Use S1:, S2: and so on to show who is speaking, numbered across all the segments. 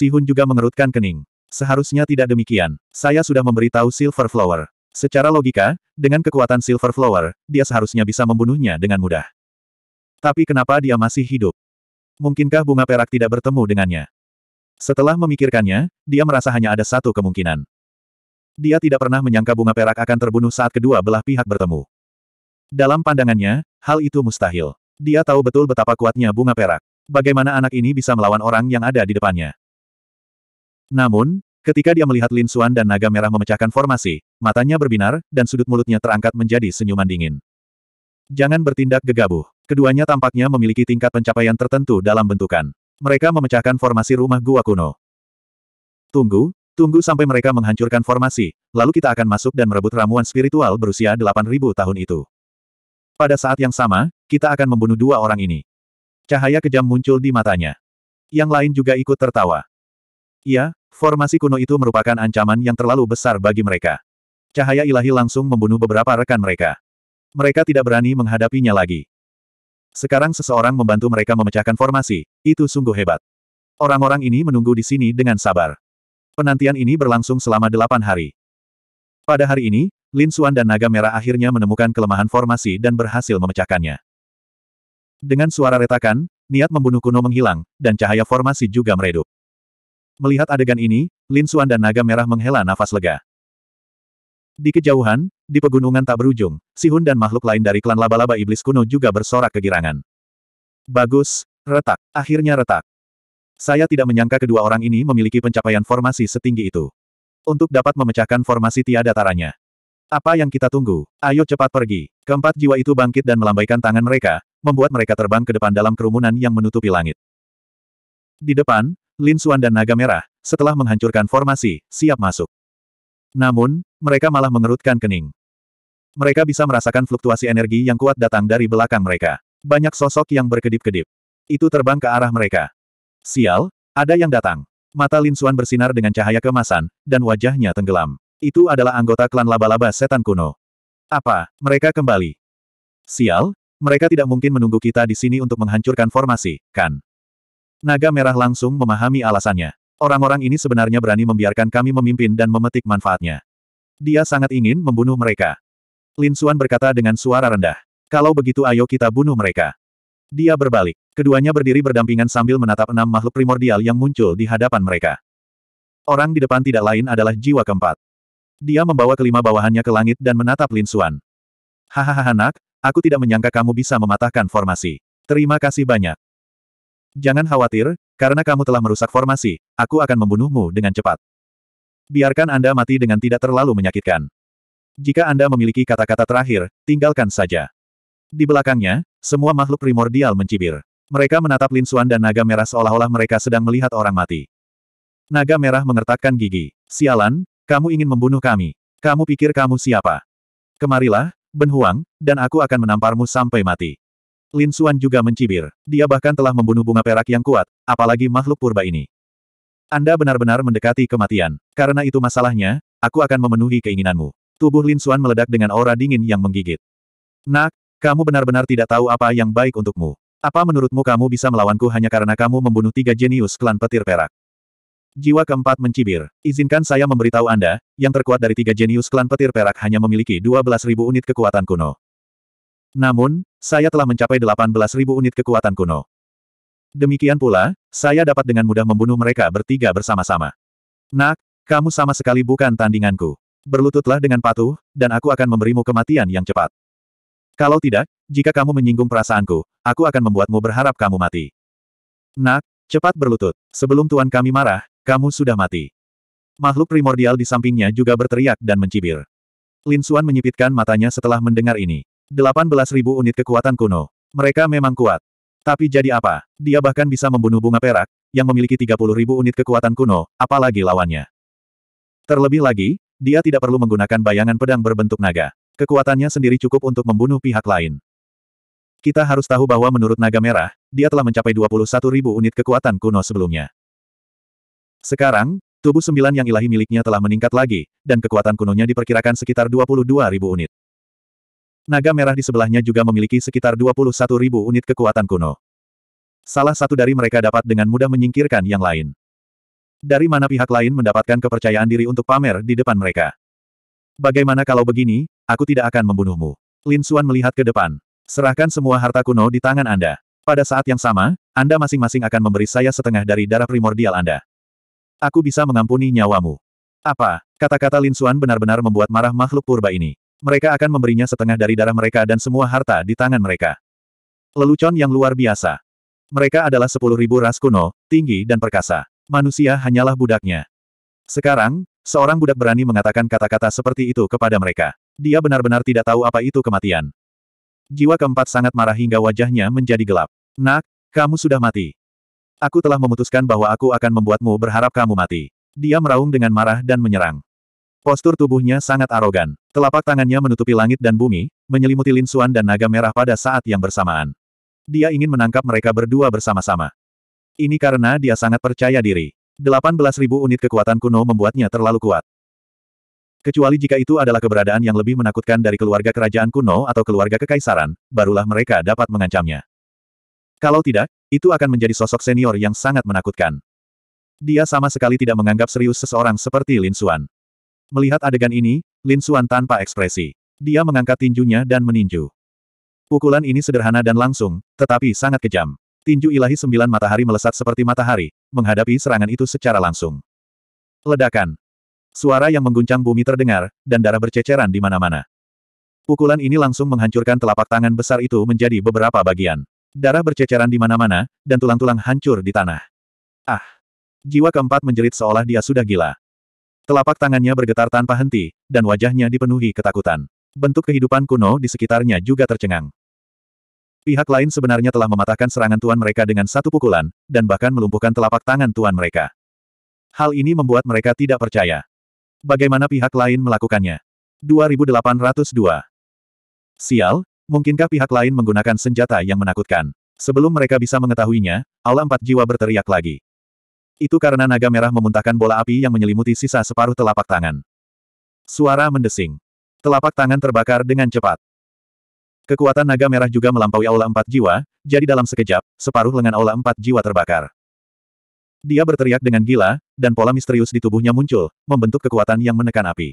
S1: Sihun juga mengerutkan kening. Seharusnya tidak demikian. Saya sudah memberitahu Silver Flower. Secara logika, dengan kekuatan Silver Flower, dia seharusnya bisa membunuhnya dengan mudah. Tapi kenapa dia masih hidup? Mungkinkah bunga perak tidak bertemu dengannya? Setelah memikirkannya, dia merasa hanya ada satu kemungkinan. Dia tidak pernah menyangka bunga perak akan terbunuh saat kedua belah pihak bertemu. Dalam pandangannya, hal itu mustahil. Dia tahu betul betapa kuatnya bunga perak. Bagaimana anak ini bisa melawan orang yang ada di depannya? Namun, ketika dia melihat Lin Suan dan naga merah memecahkan formasi, matanya berbinar, dan sudut mulutnya terangkat menjadi senyuman dingin. Jangan bertindak gegabah. Keduanya tampaknya memiliki tingkat pencapaian tertentu dalam bentukan. Mereka memecahkan formasi rumah gua kuno. Tunggu, tunggu sampai mereka menghancurkan formasi, lalu kita akan masuk dan merebut ramuan spiritual berusia 8000 tahun itu. Pada saat yang sama, kita akan membunuh dua orang ini. Cahaya kejam muncul di matanya. Yang lain juga ikut tertawa. Iya, Formasi kuno itu merupakan ancaman yang terlalu besar bagi mereka. Cahaya ilahi langsung membunuh beberapa rekan mereka. Mereka tidak berani menghadapinya lagi. Sekarang seseorang membantu mereka memecahkan formasi, itu sungguh hebat. Orang-orang ini menunggu di sini dengan sabar. Penantian ini berlangsung selama delapan hari. Pada hari ini, Lin Xuan dan Naga Merah akhirnya menemukan kelemahan formasi dan berhasil memecahkannya. Dengan suara retakan, niat membunuh kuno menghilang, dan cahaya formasi juga meredup. Melihat adegan ini, Lin Xuan dan naga merah menghela nafas lega. Di kejauhan, di pegunungan tak berujung, Sihun dan makhluk lain dari klan laba-laba iblis kuno juga bersorak kegirangan. Bagus, retak, akhirnya retak. Saya tidak menyangka kedua orang ini memiliki pencapaian formasi setinggi itu. Untuk dapat memecahkan formasi tiada taranya. Apa yang kita tunggu? Ayo cepat pergi. Keempat jiwa itu bangkit dan melambaikan tangan mereka, membuat mereka terbang ke depan dalam kerumunan yang menutupi langit. Di depan, Lin Suan dan Naga Merah, setelah menghancurkan formasi, siap masuk. Namun, mereka malah mengerutkan kening. Mereka bisa merasakan fluktuasi energi yang kuat datang dari belakang mereka. Banyak sosok yang berkedip-kedip. Itu terbang ke arah mereka. Sial, ada yang datang. Mata Lin Suan bersinar dengan cahaya kemasan, dan wajahnya tenggelam. Itu adalah anggota klan laba-laba setan kuno. Apa, mereka kembali? Sial, mereka tidak mungkin menunggu kita di sini untuk menghancurkan formasi, kan? Naga Merah langsung memahami alasannya. Orang-orang ini sebenarnya berani membiarkan kami memimpin dan memetik manfaatnya. Dia sangat ingin membunuh mereka. Lin Xuan berkata dengan suara rendah. Kalau begitu ayo kita bunuh mereka. Dia berbalik. Keduanya berdiri berdampingan sambil menatap enam makhluk primordial yang muncul di hadapan mereka. Orang di depan tidak lain adalah jiwa keempat. Dia membawa kelima bawahannya ke langit dan menatap Lin Xuan. Hahaha nak, aku tidak menyangka kamu bisa mematahkan formasi. Terima kasih banyak. Jangan khawatir, karena kamu telah merusak formasi, aku akan membunuhmu dengan cepat. Biarkan Anda mati dengan tidak terlalu menyakitkan. Jika Anda memiliki kata-kata terakhir, tinggalkan saja. Di belakangnya, semua makhluk primordial mencibir. Mereka menatap Lin Xuan dan naga merah seolah-olah mereka sedang melihat orang mati. Naga merah mengertakkan gigi. Sialan, kamu ingin membunuh kami. Kamu pikir kamu siapa? Kemarilah, Ben Huang, dan aku akan menamparmu sampai mati. Lin Xuan juga mencibir. Dia bahkan telah membunuh bunga perak yang kuat, apalagi makhluk purba ini. Anda benar-benar mendekati kematian. Karena itu masalahnya, aku akan memenuhi keinginanmu. Tubuh Lin Xuan meledak dengan aura dingin yang menggigit. Nak, kamu benar-benar tidak tahu apa yang baik untukmu. Apa menurutmu kamu bisa melawanku hanya karena kamu membunuh tiga jenius klan petir perak? Jiwa keempat mencibir. Izinkan saya memberitahu Anda, yang terkuat dari tiga jenius klan petir perak hanya memiliki 12.000 unit kekuatan kuno. Namun, saya telah mencapai 18.000 unit kekuatan kuno. Demikian pula, saya dapat dengan mudah membunuh mereka bertiga bersama-sama. Nak, kamu sama sekali bukan tandinganku. Berlututlah dengan patuh, dan aku akan memberimu kematian yang cepat. Kalau tidak, jika kamu menyinggung perasaanku, aku akan membuatmu berharap kamu mati. Nak, cepat berlutut. Sebelum tuan kami marah, kamu sudah mati. Makhluk primordial di sampingnya juga berteriak dan mencibir. Lin Xuan menyipitkan matanya setelah mendengar ini ribu unit kekuatan kuno. Mereka memang kuat. Tapi jadi apa? Dia bahkan bisa membunuh bunga perak, yang memiliki ribu unit kekuatan kuno, apalagi lawannya. Terlebih lagi, dia tidak perlu menggunakan bayangan pedang berbentuk naga. Kekuatannya sendiri cukup untuk membunuh pihak lain. Kita harus tahu bahwa menurut naga merah, dia telah mencapai ribu unit kekuatan kuno sebelumnya. Sekarang, tubuh sembilan yang ilahi miliknya telah meningkat lagi, dan kekuatan kunonya diperkirakan sekitar ribu unit. Naga merah di sebelahnya juga memiliki sekitar 21 ribu unit kekuatan kuno. Salah satu dari mereka dapat dengan mudah menyingkirkan yang lain. Dari mana pihak lain mendapatkan kepercayaan diri untuk pamer di depan mereka? Bagaimana kalau begini, aku tidak akan membunuhmu. Lin Xuan melihat ke depan. Serahkan semua harta kuno di tangan Anda. Pada saat yang sama, Anda masing-masing akan memberi saya setengah dari darah primordial Anda. Aku bisa mengampuni nyawamu. Apa? Kata-kata Lin Xuan benar-benar membuat marah makhluk purba ini. Mereka akan memberinya setengah dari darah mereka dan semua harta di tangan mereka. Lelucon yang luar biasa. Mereka adalah sepuluh ribu ras kuno, tinggi dan perkasa. Manusia hanyalah budaknya. Sekarang, seorang budak berani mengatakan kata-kata seperti itu kepada mereka. Dia benar-benar tidak tahu apa itu kematian. Jiwa keempat sangat marah hingga wajahnya menjadi gelap. Nak, kamu sudah mati. Aku telah memutuskan bahwa aku akan membuatmu berharap kamu mati. Dia meraung dengan marah dan menyerang. Postur tubuhnya sangat arogan. Telapak tangannya menutupi langit dan bumi, menyelimuti Lin Xuan dan naga merah pada saat yang bersamaan. Dia ingin menangkap mereka berdua bersama-sama. Ini karena dia sangat percaya diri. 18.000 unit kekuatan kuno membuatnya terlalu kuat. Kecuali jika itu adalah keberadaan yang lebih menakutkan dari keluarga kerajaan kuno atau keluarga kekaisaran, barulah mereka dapat mengancamnya. Kalau tidak, itu akan menjadi sosok senior yang sangat menakutkan. Dia sama sekali tidak menganggap serius seseorang seperti Lin Xuan. Melihat adegan ini, Lin Xuan tanpa ekspresi. Dia mengangkat tinjunya dan meninju. Pukulan ini sederhana dan langsung, tetapi sangat kejam. Tinju ilahi sembilan matahari melesat seperti matahari, menghadapi serangan itu secara langsung. Ledakan. Suara yang mengguncang bumi terdengar, dan darah berceceran di mana-mana. Pukulan ini langsung menghancurkan telapak tangan besar itu menjadi beberapa bagian. Darah berceceran di mana-mana, dan tulang-tulang hancur di tanah. Ah! Jiwa keempat menjerit seolah dia sudah gila. Telapak tangannya bergetar tanpa henti, dan wajahnya dipenuhi ketakutan. Bentuk kehidupan kuno di sekitarnya juga tercengang. Pihak lain sebenarnya telah mematahkan serangan tuan mereka dengan satu pukulan, dan bahkan melumpuhkan telapak tangan tuan mereka. Hal ini membuat mereka tidak percaya. Bagaimana pihak lain melakukannya? 2802. Sial, mungkinkah pihak lain menggunakan senjata yang menakutkan? Sebelum mereka bisa mengetahuinya, Allah Empat Jiwa berteriak lagi. Itu karena naga merah memuntahkan bola api yang menyelimuti sisa separuh telapak tangan. Suara mendesing. Telapak tangan terbakar dengan cepat. Kekuatan naga merah juga melampaui aula empat jiwa, jadi dalam sekejap, separuh lengan aula empat jiwa terbakar. Dia berteriak dengan gila, dan pola misterius di tubuhnya muncul, membentuk kekuatan yang menekan api.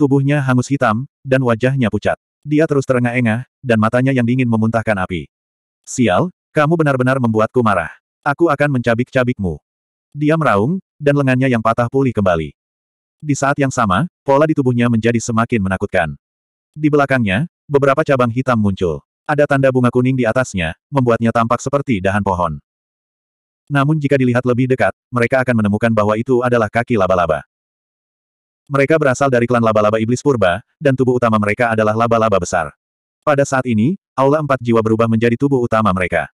S1: Tubuhnya hangus hitam, dan wajahnya pucat. Dia terus terengah-engah, dan matanya yang dingin memuntahkan api. Sial, kamu benar-benar membuatku marah. Aku akan mencabik-cabikmu. Dia meraung, dan lengannya yang patah pulih kembali. Di saat yang sama, pola di tubuhnya menjadi semakin menakutkan. Di belakangnya, beberapa cabang hitam muncul. Ada tanda bunga kuning di atasnya, membuatnya tampak seperti dahan pohon. Namun jika dilihat lebih dekat, mereka akan menemukan bahwa itu adalah kaki laba-laba. Mereka berasal dari klan laba-laba iblis purba, dan tubuh utama mereka adalah laba-laba besar. Pada saat ini, aula empat jiwa berubah menjadi tubuh utama mereka.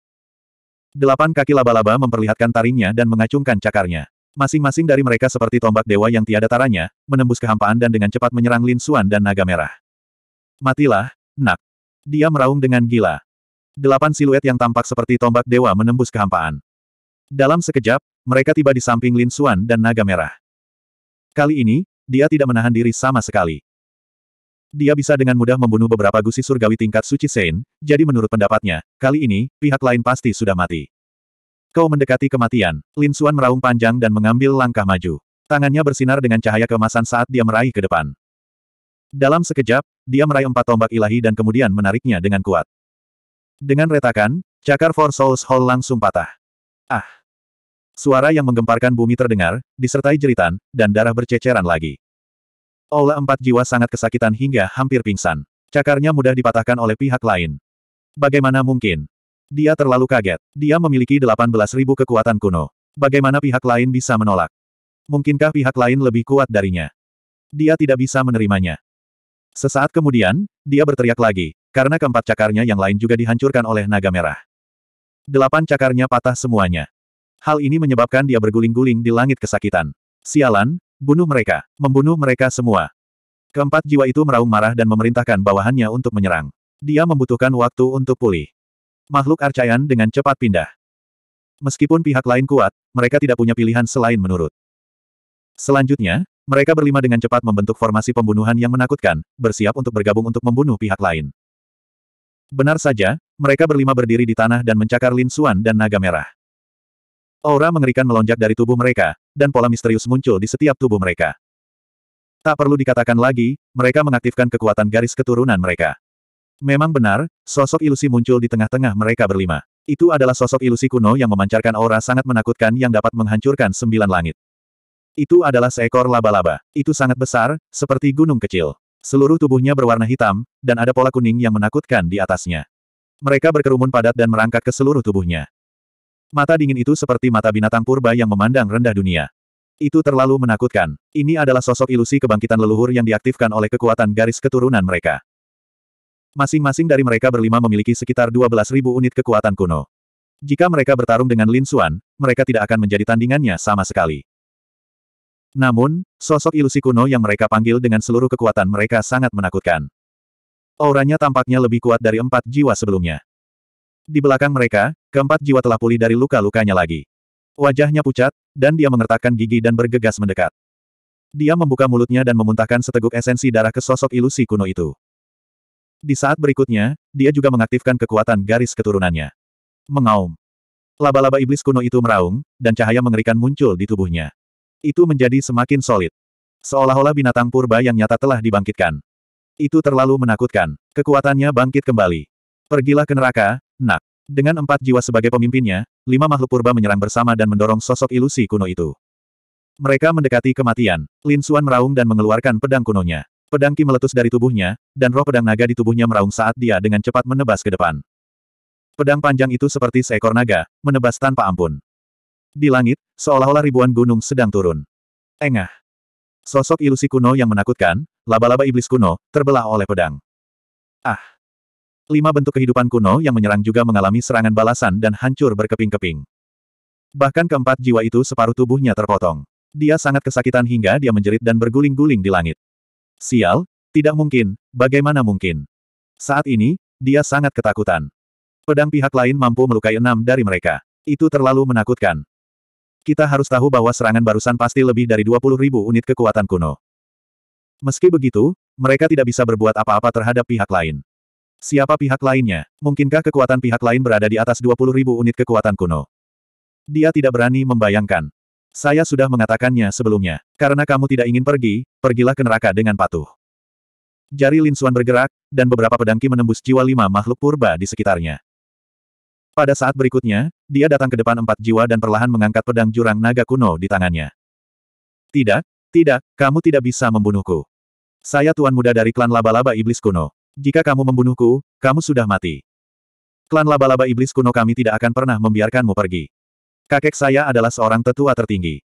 S1: Delapan kaki laba-laba memperlihatkan taringnya dan mengacungkan cakarnya. Masing-masing dari mereka seperti tombak dewa yang tiada taranya, menembus kehampaan dan dengan cepat menyerang Lin Suan dan Naga Merah. Matilah, nak. Dia meraung dengan gila. Delapan siluet yang tampak seperti tombak dewa menembus kehampaan. Dalam sekejap, mereka tiba di samping Lin Suan dan Naga Merah. Kali ini, dia tidak menahan diri sama sekali. Dia bisa dengan mudah membunuh beberapa gusi surgawi tingkat suci Sein, jadi menurut pendapatnya, kali ini, pihak lain pasti sudah mati. Kau mendekati kematian, Lin Xuan meraung panjang dan mengambil langkah maju. Tangannya bersinar dengan cahaya kemasan saat dia meraih ke depan. Dalam sekejap, dia meraih empat tombak ilahi dan kemudian menariknya dengan kuat. Dengan retakan, cakar Four Souls Hall langsung patah. Ah! Suara yang menggemparkan bumi terdengar, disertai jeritan, dan darah berceceran lagi. Ola empat jiwa sangat kesakitan hingga hampir pingsan. Cakarnya mudah dipatahkan oleh pihak lain. Bagaimana mungkin? Dia terlalu kaget. Dia memiliki 18.000 kekuatan kuno. Bagaimana pihak lain bisa menolak? Mungkinkah pihak lain lebih kuat darinya? Dia tidak bisa menerimanya. Sesaat kemudian, dia berteriak lagi, karena keempat cakarnya yang lain juga dihancurkan oleh naga merah. Delapan cakarnya patah semuanya. Hal ini menyebabkan dia berguling-guling di langit kesakitan. Sialan, Bunuh mereka. Membunuh mereka semua. Keempat jiwa itu meraung marah dan memerintahkan bawahannya untuk menyerang. Dia membutuhkan waktu untuk pulih. Makhluk Arcayan dengan cepat pindah. Meskipun pihak lain kuat, mereka tidak punya pilihan selain menurut. Selanjutnya, mereka berlima dengan cepat membentuk formasi pembunuhan yang menakutkan, bersiap untuk bergabung untuk membunuh pihak lain. Benar saja, mereka berlima berdiri di tanah dan mencakar Lin Suan dan Naga Merah. Aura mengerikan melonjak dari tubuh mereka, dan pola misterius muncul di setiap tubuh mereka. Tak perlu dikatakan lagi, mereka mengaktifkan kekuatan garis keturunan mereka. Memang benar, sosok ilusi muncul di tengah-tengah mereka berlima. Itu adalah sosok ilusi kuno yang memancarkan aura sangat menakutkan yang dapat menghancurkan sembilan langit. Itu adalah seekor laba-laba. Itu sangat besar, seperti gunung kecil. Seluruh tubuhnya berwarna hitam, dan ada pola kuning yang menakutkan di atasnya. Mereka berkerumun padat dan merangkak ke seluruh tubuhnya. Mata dingin itu seperti mata binatang purba yang memandang rendah dunia. Itu terlalu menakutkan. Ini adalah sosok ilusi kebangkitan leluhur yang diaktifkan oleh kekuatan garis keturunan mereka. Masing-masing dari mereka berlima memiliki sekitar 12.000 unit kekuatan kuno. Jika mereka bertarung dengan Lin Xuan, mereka tidak akan menjadi tandingannya sama sekali. Namun, sosok ilusi kuno yang mereka panggil dengan seluruh kekuatan mereka sangat menakutkan. Auranya tampaknya lebih kuat dari empat jiwa sebelumnya. Di belakang mereka, keempat jiwa telah pulih dari luka-lukanya lagi. Wajahnya pucat, dan dia mengertakkan gigi dan bergegas mendekat. Dia membuka mulutnya dan memuntahkan seteguk esensi darah ke sosok ilusi kuno itu. Di saat berikutnya, dia juga mengaktifkan kekuatan garis keturunannya. Mengaum. Laba-laba iblis kuno itu meraung, dan cahaya mengerikan muncul di tubuhnya. Itu menjadi semakin solid. Seolah-olah binatang purba yang nyata telah dibangkitkan. Itu terlalu menakutkan. Kekuatannya bangkit kembali. Pergilah ke neraka, Nak. Dengan empat jiwa sebagai pemimpinnya, lima makhluk purba menyerang bersama dan mendorong sosok ilusi kuno itu. Mereka mendekati kematian. Lin Xuan meraung dan mengeluarkan pedang kunonya. Pedang Ki meletus dari tubuhnya, dan roh pedang naga di tubuhnya meraung saat dia dengan cepat menebas ke depan. Pedang panjang itu seperti seekor naga, menebas tanpa ampun. Di langit, seolah-olah ribuan gunung sedang turun. Engah. Sosok ilusi kuno yang menakutkan, laba-laba iblis kuno, terbelah oleh pedang. Ah! Lima bentuk kehidupan kuno yang menyerang juga mengalami serangan balasan dan hancur berkeping-keping. Bahkan keempat jiwa itu separuh tubuhnya terpotong. Dia sangat kesakitan hingga dia menjerit dan berguling-guling di langit. Sial, tidak mungkin, bagaimana mungkin? Saat ini, dia sangat ketakutan. Pedang pihak lain mampu melukai enam dari mereka. Itu terlalu menakutkan. Kita harus tahu bahwa serangan barusan pasti lebih dari 20 ribu unit kekuatan kuno. Meski begitu, mereka tidak bisa berbuat apa-apa terhadap pihak lain. Siapa pihak lainnya? Mungkinkah kekuatan pihak lain berada di atas ribu unit kekuatan kuno? Dia tidak berani membayangkan. Saya sudah mengatakannya sebelumnya. Karena kamu tidak ingin pergi, pergilah ke neraka dengan patuh. Jari Lin Xuan bergerak, dan beberapa pedangki menembus jiwa lima makhluk purba di sekitarnya. Pada saat berikutnya, dia datang ke depan empat jiwa dan perlahan mengangkat pedang jurang naga kuno di tangannya. Tidak, tidak, kamu tidak bisa membunuhku. Saya tuan muda dari klan laba-laba iblis kuno. Jika kamu membunuhku, kamu sudah mati. Klan laba-laba iblis kuno kami tidak akan pernah membiarkanmu pergi. Kakek saya adalah seorang tetua tertinggi.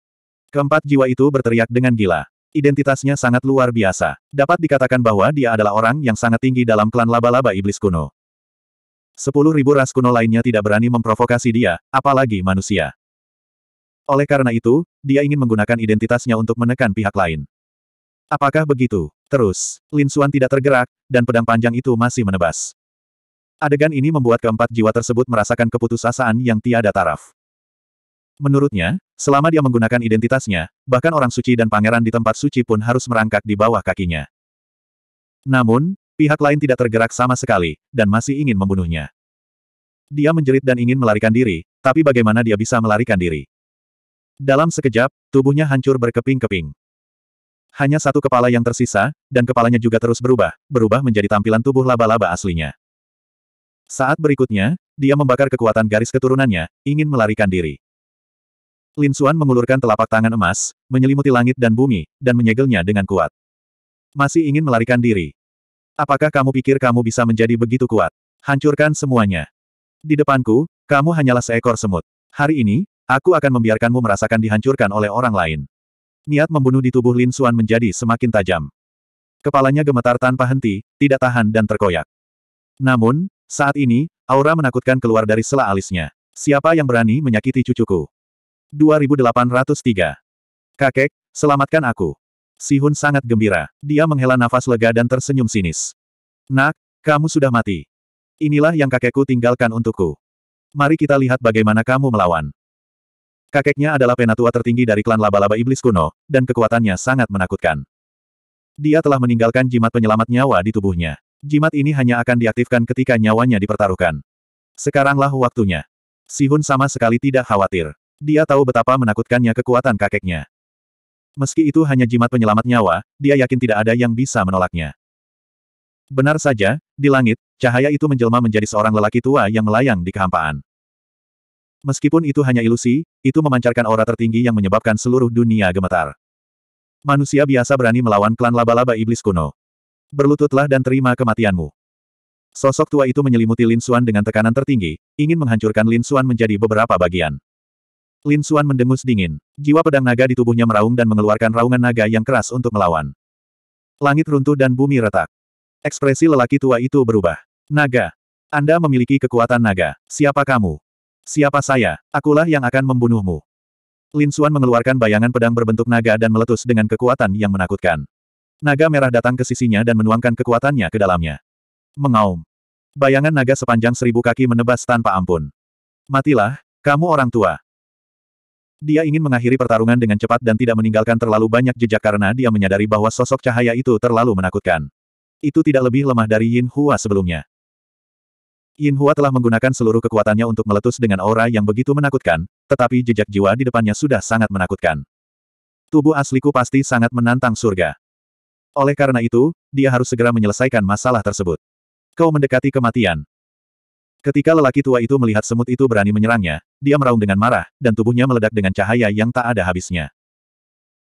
S1: Keempat jiwa itu berteriak dengan gila. Identitasnya sangat luar biasa. Dapat dikatakan bahwa dia adalah orang yang sangat tinggi dalam klan laba-laba iblis kuno. Sepuluh ribu ras kuno lainnya tidak berani memprovokasi dia, apalagi manusia. Oleh karena itu, dia ingin menggunakan identitasnya untuk menekan pihak lain. Apakah begitu? Terus, Lin Xuan tidak tergerak, dan pedang panjang itu masih menebas. Adegan ini membuat keempat jiwa tersebut merasakan keputusasaan yang tiada taraf. Menurutnya, selama dia menggunakan identitasnya, bahkan orang suci dan pangeran di tempat suci pun harus merangkak di bawah kakinya. Namun, pihak lain tidak tergerak sama sekali, dan masih ingin membunuhnya. Dia menjerit dan ingin melarikan diri, tapi bagaimana dia bisa melarikan diri? Dalam sekejap, tubuhnya hancur berkeping-keping. Hanya satu kepala yang tersisa, dan kepalanya juga terus berubah, berubah menjadi tampilan tubuh laba-laba aslinya. Saat berikutnya, dia membakar kekuatan garis keturunannya, ingin melarikan diri. Lin Xuan mengulurkan telapak tangan emas, menyelimuti langit dan bumi, dan menyegelnya dengan kuat. Masih ingin melarikan diri. Apakah kamu pikir kamu bisa menjadi begitu kuat? Hancurkan semuanya. Di depanku, kamu hanyalah seekor semut. Hari ini, aku akan membiarkanmu merasakan dihancurkan oleh orang lain. Niat membunuh di tubuh Lin Xuan menjadi semakin tajam. Kepalanya gemetar tanpa henti, tidak tahan dan terkoyak. Namun, saat ini, aura menakutkan keluar dari sela alisnya. Siapa yang berani menyakiti cucuku? 2803. Kakek, selamatkan aku. Si Hun sangat gembira. Dia menghela nafas lega dan tersenyum sinis. Nak, kamu sudah mati. Inilah yang kakekku tinggalkan untukku. Mari kita lihat bagaimana kamu melawan. Kakeknya adalah penatua tertinggi dari klan laba-laba iblis kuno, dan kekuatannya sangat menakutkan. Dia telah meninggalkan jimat penyelamat nyawa di tubuhnya. Jimat ini hanya akan diaktifkan ketika nyawanya dipertaruhkan. Sekaranglah waktunya. Sihun sama sekali tidak khawatir. Dia tahu betapa menakutkannya kekuatan kakeknya. Meski itu hanya jimat penyelamat nyawa, dia yakin tidak ada yang bisa menolaknya. Benar saja, di langit, cahaya itu menjelma menjadi seorang lelaki tua yang melayang di kehampaan. Meskipun itu hanya ilusi, itu memancarkan aura tertinggi yang menyebabkan seluruh dunia gemetar. Manusia biasa berani melawan klan laba-laba iblis kuno. Berlututlah dan terima kematianmu. Sosok tua itu menyelimuti Lin Xuan dengan tekanan tertinggi, ingin menghancurkan Lin Xuan menjadi beberapa bagian. Lin Xuan mendengus dingin. Jiwa pedang naga di tubuhnya meraung dan mengeluarkan raungan naga yang keras untuk melawan. Langit runtuh dan bumi retak. Ekspresi lelaki tua itu berubah. Naga. Anda memiliki kekuatan naga. Siapa kamu? Siapa saya? Akulah yang akan membunuhmu. Lin Xuan mengeluarkan bayangan pedang berbentuk naga dan meletus dengan kekuatan yang menakutkan. Naga merah datang ke sisinya dan menuangkan kekuatannya ke dalamnya. Mengaum. Bayangan naga sepanjang seribu kaki menebas tanpa ampun. Matilah, kamu orang tua. Dia ingin mengakhiri pertarungan dengan cepat dan tidak meninggalkan terlalu banyak jejak karena dia menyadari bahwa sosok cahaya itu terlalu menakutkan. Itu tidak lebih lemah dari Yin Hua sebelumnya. Yin Hua telah menggunakan seluruh kekuatannya untuk meletus dengan aura yang begitu menakutkan, tetapi jejak jiwa di depannya sudah sangat menakutkan. Tubuh asliku pasti sangat menantang surga. Oleh karena itu, dia harus segera menyelesaikan masalah tersebut. Kau mendekati kematian. Ketika lelaki tua itu melihat semut itu berani menyerangnya, dia meraung dengan marah, dan tubuhnya meledak dengan cahaya yang tak ada habisnya.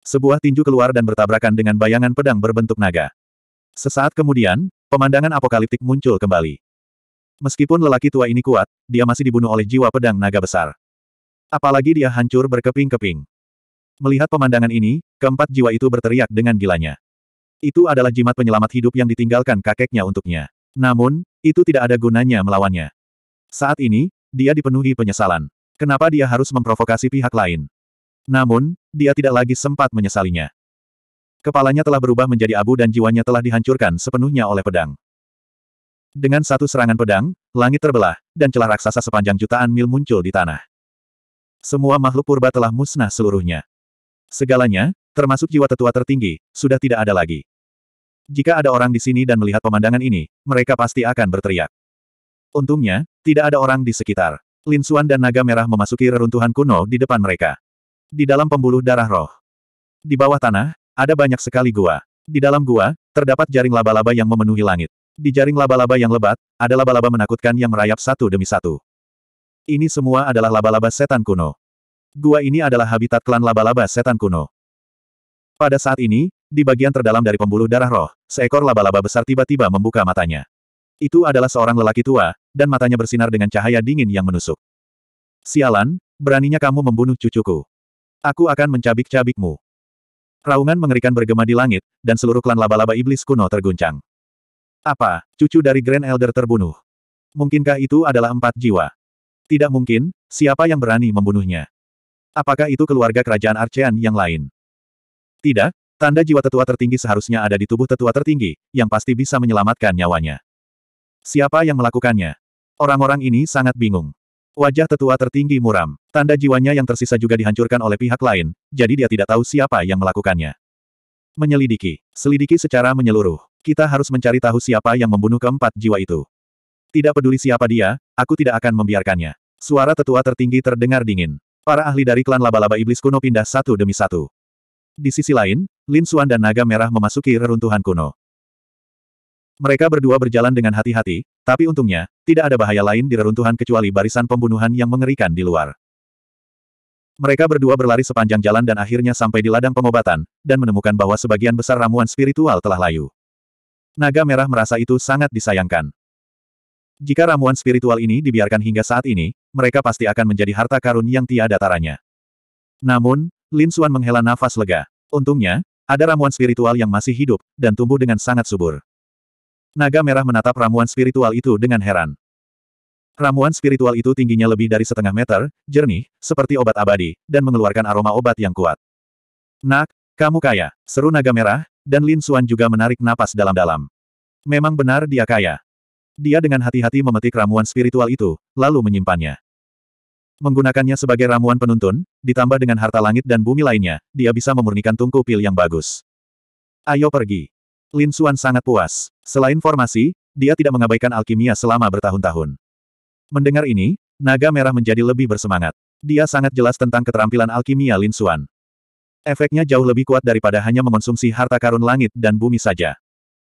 S1: Sebuah tinju keluar dan bertabrakan dengan bayangan pedang berbentuk naga. Sesaat kemudian, pemandangan apokaliptik muncul kembali. Meskipun lelaki tua ini kuat, dia masih dibunuh oleh jiwa pedang naga besar. Apalagi dia hancur berkeping-keping. Melihat pemandangan ini, keempat jiwa itu berteriak dengan gilanya. Itu adalah jimat penyelamat hidup yang ditinggalkan kakeknya untuknya. Namun, itu tidak ada gunanya melawannya. Saat ini, dia dipenuhi penyesalan. Kenapa dia harus memprovokasi pihak lain? Namun, dia tidak lagi sempat menyesalinya. Kepalanya telah berubah menjadi abu dan jiwanya telah dihancurkan sepenuhnya oleh pedang. Dengan satu serangan pedang, langit terbelah, dan celah raksasa sepanjang jutaan mil muncul di tanah. Semua makhluk purba telah musnah seluruhnya. Segalanya, termasuk jiwa tetua tertinggi, sudah tidak ada lagi. Jika ada orang di sini dan melihat pemandangan ini, mereka pasti akan berteriak. Untungnya, tidak ada orang di sekitar. Lin Xuan dan Naga Merah memasuki reruntuhan kuno di depan mereka. Di dalam pembuluh darah roh. Di bawah tanah, ada banyak sekali gua. Di dalam gua, terdapat jaring laba-laba yang memenuhi langit. Di jaring laba-laba yang lebat, ada laba-laba menakutkan yang merayap satu demi satu. Ini semua adalah laba-laba setan kuno. Gua ini adalah habitat klan laba-laba setan kuno. Pada saat ini, di bagian terdalam dari pembuluh darah roh, seekor laba-laba besar tiba-tiba membuka matanya. Itu adalah seorang lelaki tua, dan matanya bersinar dengan cahaya dingin yang menusuk. Sialan, beraninya kamu membunuh cucuku. Aku akan mencabik-cabikmu. Raungan mengerikan bergema di langit, dan seluruh klan laba-laba iblis kuno terguncang. Apa, cucu dari Grand Elder terbunuh? Mungkinkah itu adalah empat jiwa? Tidak mungkin, siapa yang berani membunuhnya? Apakah itu keluarga kerajaan Archean yang lain? Tidak, tanda jiwa tetua tertinggi seharusnya ada di tubuh tetua tertinggi, yang pasti bisa menyelamatkan nyawanya. Siapa yang melakukannya? Orang-orang ini sangat bingung. Wajah tetua tertinggi muram. Tanda jiwanya yang tersisa juga dihancurkan oleh pihak lain, jadi dia tidak tahu siapa yang melakukannya. Menyelidiki. Selidiki secara menyeluruh. Kita harus mencari tahu siapa yang membunuh keempat jiwa itu. Tidak peduli siapa dia, aku tidak akan membiarkannya. Suara tetua tertinggi terdengar dingin. Para ahli dari klan laba-laba iblis kuno pindah satu demi satu. Di sisi lain, Lin Suan dan Naga Merah memasuki reruntuhan kuno. Mereka berdua berjalan dengan hati-hati, tapi untungnya, tidak ada bahaya lain di reruntuhan kecuali barisan pembunuhan yang mengerikan di luar. Mereka berdua berlari sepanjang jalan dan akhirnya sampai di ladang pengobatan, dan menemukan bahwa sebagian besar ramuan spiritual telah layu. Naga merah merasa itu sangat disayangkan. Jika ramuan spiritual ini dibiarkan hingga saat ini, mereka pasti akan menjadi harta karun yang tiada taranya. Namun, Lin Xuan menghela nafas lega. Untungnya, ada ramuan spiritual yang masih hidup, dan tumbuh dengan sangat subur. Naga merah menatap ramuan spiritual itu dengan heran. Ramuan spiritual itu tingginya lebih dari setengah meter, jernih, seperti obat abadi, dan mengeluarkan aroma obat yang kuat. Nak, kamu kaya, seru naga merah, dan Lin Xuan juga menarik napas dalam-dalam. Memang benar dia kaya. Dia dengan hati-hati memetik ramuan spiritual itu, lalu menyimpannya. Menggunakannya sebagai ramuan penuntun, ditambah dengan harta langit dan bumi lainnya, dia bisa memurnikan tungku pil yang bagus. Ayo pergi. Lin Xuan sangat puas. Selain formasi, dia tidak mengabaikan alkimia selama bertahun-tahun. Mendengar ini, naga merah menjadi lebih bersemangat. Dia sangat jelas tentang keterampilan alkimia Lin Xuan. Efeknya jauh lebih kuat daripada hanya mengonsumsi harta karun langit dan bumi saja.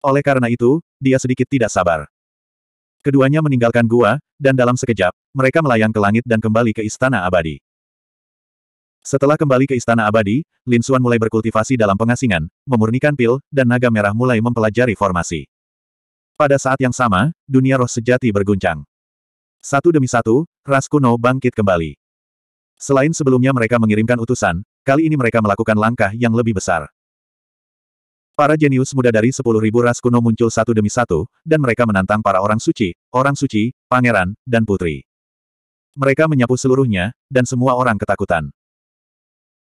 S1: Oleh karena itu, dia sedikit tidak sabar. Keduanya meninggalkan gua, dan dalam sekejap, mereka melayang ke langit dan kembali ke Istana Abadi. Setelah kembali ke Istana Abadi, Lin Suan mulai berkultivasi dalam pengasingan, memurnikan pil, dan naga merah mulai mempelajari formasi. Pada saat yang sama, dunia roh sejati berguncang. Satu demi satu, ras kuno bangkit kembali. Selain sebelumnya mereka mengirimkan utusan, Kali ini mereka melakukan langkah yang lebih besar. Para jenius muda dari sepuluh ribu ras kuno muncul satu demi satu, dan mereka menantang para orang suci, orang suci, pangeran, dan putri. Mereka menyapu seluruhnya, dan semua orang ketakutan.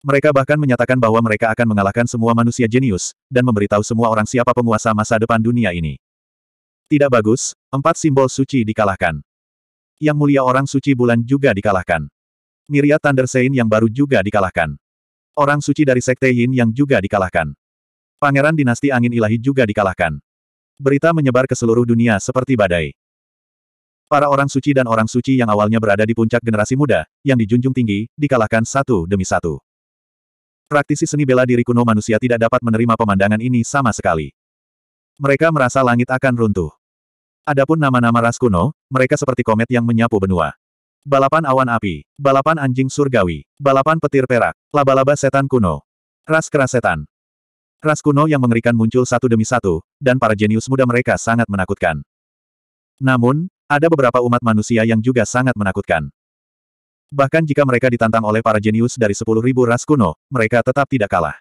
S1: Mereka bahkan menyatakan bahwa mereka akan mengalahkan semua manusia jenius, dan memberitahu semua orang siapa penguasa masa depan dunia ini. Tidak bagus, empat simbol suci dikalahkan. Yang mulia orang suci bulan juga dikalahkan. Miria Thunder Saint yang baru juga dikalahkan. Orang suci dari Sekte Yin yang juga dikalahkan. Pangeran Dinasti Angin Ilahi juga dikalahkan. Berita menyebar ke seluruh dunia seperti badai. Para orang suci dan orang suci yang awalnya berada di puncak generasi muda, yang dijunjung tinggi, dikalahkan satu demi satu. Praktisi seni bela diri kuno manusia tidak dapat menerima pemandangan ini sama sekali. Mereka merasa langit akan runtuh. Adapun nama-nama ras kuno, mereka seperti komet yang menyapu benua. Balapan awan api. Balapan anjing surgawi. Balapan petir perak. Laba-laba setan kuno. Ras keras setan. Ras kuno yang mengerikan muncul satu demi satu, dan para jenius muda mereka sangat menakutkan. Namun, ada beberapa umat manusia yang juga sangat menakutkan. Bahkan jika mereka ditantang oleh para jenius dari 10.000 ras kuno, mereka tetap tidak kalah.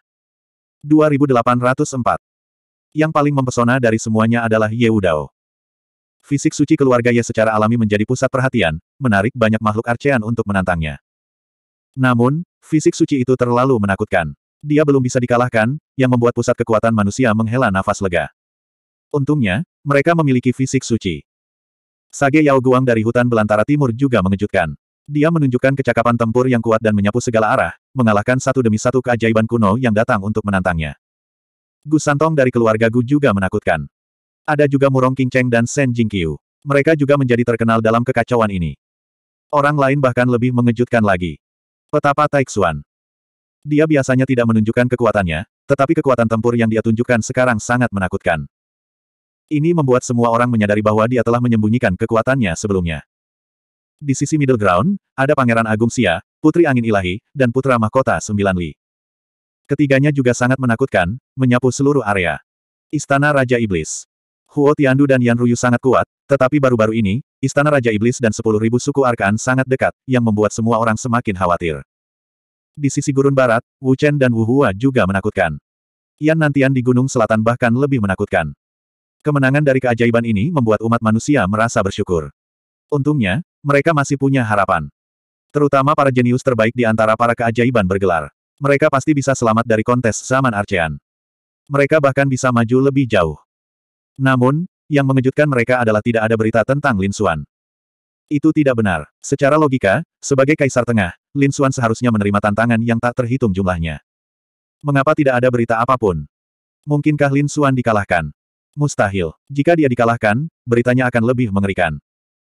S1: 2804 Yang paling mempesona dari semuanya adalah Ye Fisik suci keluarga Ye secara alami menjadi pusat perhatian, menarik banyak makhluk Arcean untuk menantangnya. Namun, fisik suci itu terlalu menakutkan. Dia belum bisa dikalahkan, yang membuat pusat kekuatan manusia menghela nafas lega. Untungnya, mereka memiliki fisik suci. Sage Yao Guang dari hutan belantara timur juga mengejutkan. Dia menunjukkan kecakapan tempur yang kuat dan menyapu segala arah, mengalahkan satu demi satu keajaiban kuno yang datang untuk menantangnya. Gu Santong dari keluarga Gu juga menakutkan. Ada juga Murong King Cheng dan Shen Jingqiu. Mereka juga menjadi terkenal dalam kekacauan ini. Orang lain bahkan lebih mengejutkan lagi. Petapa Taixuan. Dia biasanya tidak menunjukkan kekuatannya, tetapi kekuatan tempur yang dia tunjukkan sekarang sangat menakutkan. Ini membuat semua orang menyadari bahwa dia telah menyembunyikan kekuatannya sebelumnya. Di sisi middle ground, ada Pangeran Agung Sia, Putri Angin Ilahi, dan Putra Mahkota Sembilan Li. Ketiganya juga sangat menakutkan, menyapu seluruh area. Istana Raja Iblis. Huo Tiandu dan Yan Ruyu sangat kuat, tetapi baru-baru ini, Istana Raja Iblis dan 10.000 suku Arkan sangat dekat, yang membuat semua orang semakin khawatir. Di sisi gurun barat, Wu Chen dan Wu Hua juga menakutkan. Yan Nantian di Gunung Selatan bahkan lebih menakutkan. Kemenangan dari keajaiban ini membuat umat manusia merasa bersyukur. Untungnya, mereka masih punya harapan. Terutama para jenius terbaik di antara para keajaiban bergelar. Mereka pasti bisa selamat dari kontes zaman Arcean. Mereka bahkan bisa maju lebih jauh. Namun, yang mengejutkan mereka adalah tidak ada berita tentang Lin Xuan. Itu tidak benar. Secara logika, sebagai kaisar tengah, Lin Xuan seharusnya menerima tantangan yang tak terhitung jumlahnya. Mengapa tidak ada berita apapun? Mungkinkah Lin Xuan dikalahkan? Mustahil. Jika dia dikalahkan, beritanya akan lebih mengerikan.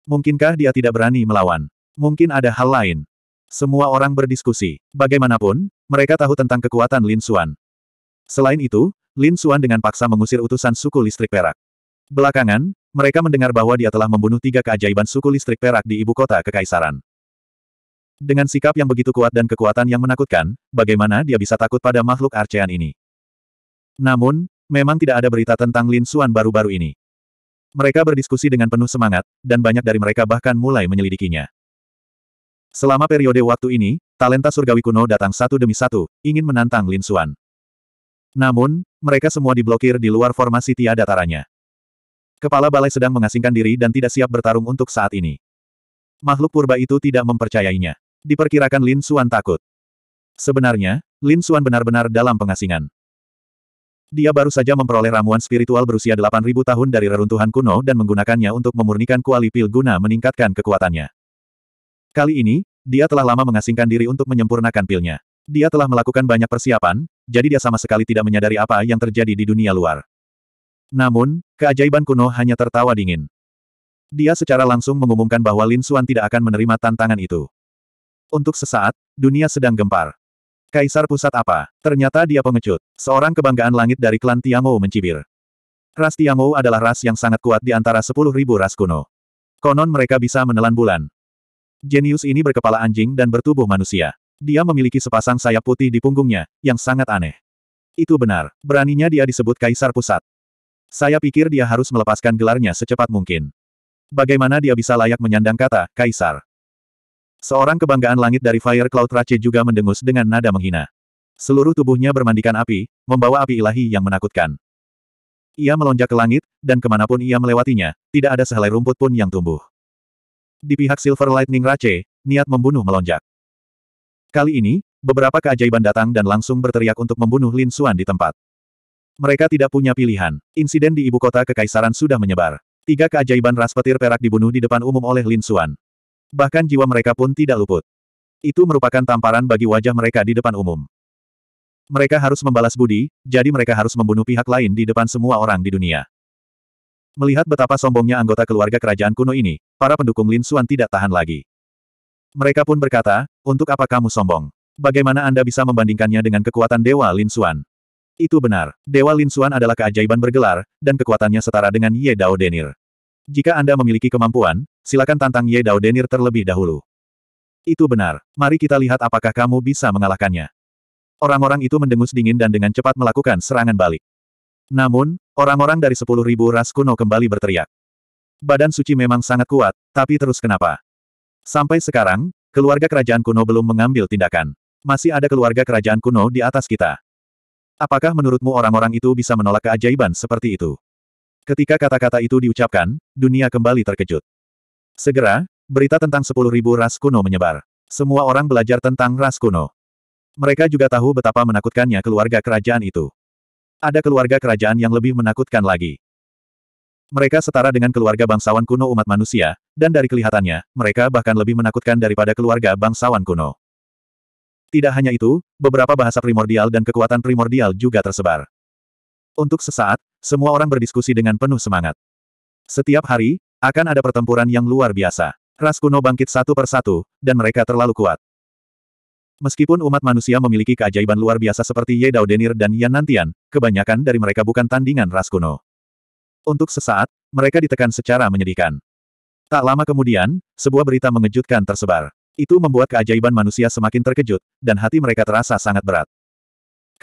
S1: Mungkinkah dia tidak berani melawan? Mungkin ada hal lain. Semua orang berdiskusi. Bagaimanapun, mereka tahu tentang kekuatan Lin Xuan. Selain itu, Lin Xuan dengan paksa mengusir utusan suku listrik perak. Belakangan, mereka mendengar bahwa dia telah membunuh tiga keajaiban suku listrik perak di ibu kota kekaisaran. Dengan sikap yang begitu kuat dan kekuatan yang menakutkan, bagaimana dia bisa takut pada makhluk arcean ini? Namun, memang tidak ada berita tentang Lin Xuan baru-baru ini. Mereka berdiskusi dengan penuh semangat, dan banyak dari mereka bahkan mulai menyelidikinya. Selama periode waktu ini, talenta surgawi kuno datang satu demi satu, ingin menantang Lin Xuan. Namun, mereka semua diblokir di luar formasi tiada taranya. Kepala balai sedang mengasingkan diri dan tidak siap bertarung untuk saat ini. Makhluk purba itu tidak mempercayainya. Diperkirakan Lin Xuan takut. Sebenarnya, Lin Xuan benar-benar dalam pengasingan. Dia baru saja memperoleh ramuan spiritual berusia 8000 tahun dari reruntuhan kuno dan menggunakannya untuk memurnikan kuali pil guna meningkatkan kekuatannya. Kali ini, dia telah lama mengasingkan diri untuk menyempurnakan pilnya. Dia telah melakukan banyak persiapan, jadi dia sama sekali tidak menyadari apa yang terjadi di dunia luar. Namun, keajaiban kuno hanya tertawa dingin. Dia secara langsung mengumumkan bahwa Lin Xuan tidak akan menerima tantangan itu. Untuk sesaat, dunia sedang gempar. Kaisar pusat apa? Ternyata dia pengecut. Seorang kebanggaan langit dari klan Tiangou mencibir. Ras Tiangou adalah ras yang sangat kuat di antara sepuluh ribu ras kuno. Konon mereka bisa menelan bulan. Jenius ini berkepala anjing dan bertubuh manusia. Dia memiliki sepasang sayap putih di punggungnya, yang sangat aneh. Itu benar, beraninya dia disebut Kaisar Pusat. Saya pikir dia harus melepaskan gelarnya secepat mungkin. Bagaimana dia bisa layak menyandang kata, Kaisar? Seorang kebanggaan langit dari Fire Cloud Rache juga mendengus dengan nada menghina. Seluruh tubuhnya bermandikan api, membawa api ilahi yang menakutkan. Ia melonjak ke langit, dan kemanapun ia melewatinya, tidak ada sehelai rumput pun yang tumbuh. Di pihak Silver Lightning Rache, niat membunuh melonjak. Kali ini, beberapa keajaiban datang dan langsung berteriak untuk membunuh Lin Xuan di tempat. Mereka tidak punya pilihan. Insiden di ibu kota kekaisaran sudah menyebar. Tiga keajaiban ras petir perak dibunuh di depan umum oleh Lin Xuan. Bahkan jiwa mereka pun tidak luput. Itu merupakan tamparan bagi wajah mereka di depan umum. Mereka harus membalas budi, jadi mereka harus membunuh pihak lain di depan semua orang di dunia. Melihat betapa sombongnya anggota keluarga kerajaan kuno ini, para pendukung Lin Xuan tidak tahan lagi. Mereka pun berkata, untuk apa kamu sombong? Bagaimana Anda bisa membandingkannya dengan kekuatan Dewa Lin Xuan? Itu benar, Dewa Lin Xuan adalah keajaiban bergelar, dan kekuatannya setara dengan Ye Dao Denir. Jika Anda memiliki kemampuan, silakan tantang Ye Dao Denir terlebih dahulu. Itu benar, mari kita lihat apakah kamu bisa mengalahkannya. Orang-orang itu mendengus dingin dan dengan cepat melakukan serangan balik. Namun, orang-orang dari sepuluh ribu ras kuno kembali berteriak. Badan suci memang sangat kuat, tapi terus kenapa? Sampai sekarang, keluarga kerajaan kuno belum mengambil tindakan. Masih ada keluarga kerajaan kuno di atas kita. Apakah menurutmu orang-orang itu bisa menolak keajaiban seperti itu? Ketika kata-kata itu diucapkan, dunia kembali terkejut. Segera, berita tentang 10.000 ras kuno menyebar. Semua orang belajar tentang ras kuno. Mereka juga tahu betapa menakutkannya keluarga kerajaan itu. Ada keluarga kerajaan yang lebih menakutkan lagi. Mereka setara dengan keluarga bangsawan kuno umat manusia, dan dari kelihatannya, mereka bahkan lebih menakutkan daripada keluarga bangsawan kuno. Tidak hanya itu, beberapa bahasa primordial dan kekuatan primordial juga tersebar. Untuk sesaat, semua orang berdiskusi dengan penuh semangat. Setiap hari, akan ada pertempuran yang luar biasa. Ras kuno bangkit satu persatu, dan mereka terlalu kuat. Meskipun umat manusia memiliki keajaiban luar biasa seperti Ye Dao Denir dan Yan Nantian, kebanyakan dari mereka bukan tandingan ras kuno. Untuk sesaat, mereka ditekan secara menyedihkan. Tak lama kemudian, sebuah berita mengejutkan tersebar. Itu membuat keajaiban manusia semakin terkejut, dan hati mereka terasa sangat berat.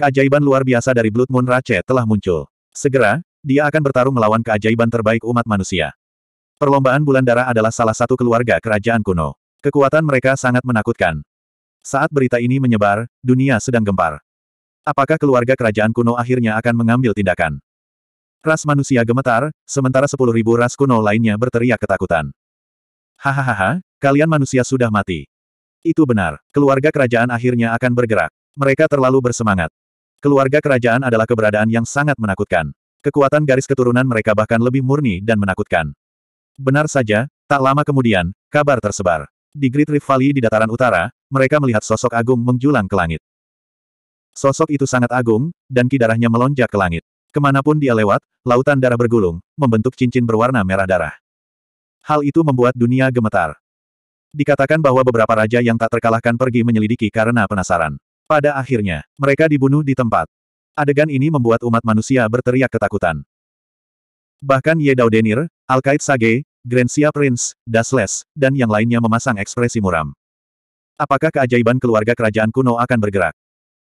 S1: Keajaiban luar biasa dari Blood Moon Rache telah muncul. Segera, dia akan bertarung melawan keajaiban terbaik umat manusia. Perlombaan bulan darah adalah salah satu keluarga kerajaan kuno. Kekuatan mereka sangat menakutkan. Saat berita ini menyebar, dunia sedang gempar. Apakah keluarga kerajaan kuno akhirnya akan mengambil tindakan? Ras manusia gemetar, sementara sepuluh ribu ras kuno lainnya berteriak ketakutan. Hahaha, kalian manusia sudah mati. Itu benar, keluarga kerajaan akhirnya akan bergerak. Mereka terlalu bersemangat. Keluarga kerajaan adalah keberadaan yang sangat menakutkan. Kekuatan garis keturunan mereka bahkan lebih murni dan menakutkan. Benar saja, tak lama kemudian, kabar tersebar. Di Great Rift Valley di dataran utara, mereka melihat sosok agung menjulang ke langit. Sosok itu sangat agung, dan kidarahnya melonjak ke langit. Kemanapun dia lewat, lautan darah bergulung, membentuk cincin berwarna merah darah. Hal itu membuat dunia gemetar. Dikatakan bahwa beberapa raja yang tak terkalahkan pergi menyelidiki karena penasaran. Pada akhirnya, mereka dibunuh di tempat. Adegan ini membuat umat manusia berteriak ketakutan. Bahkan Ye Denir, Alkait Sage, Grensia Prince, Dasles, dan yang lainnya memasang ekspresi muram. Apakah keajaiban keluarga kerajaan kuno akan bergerak?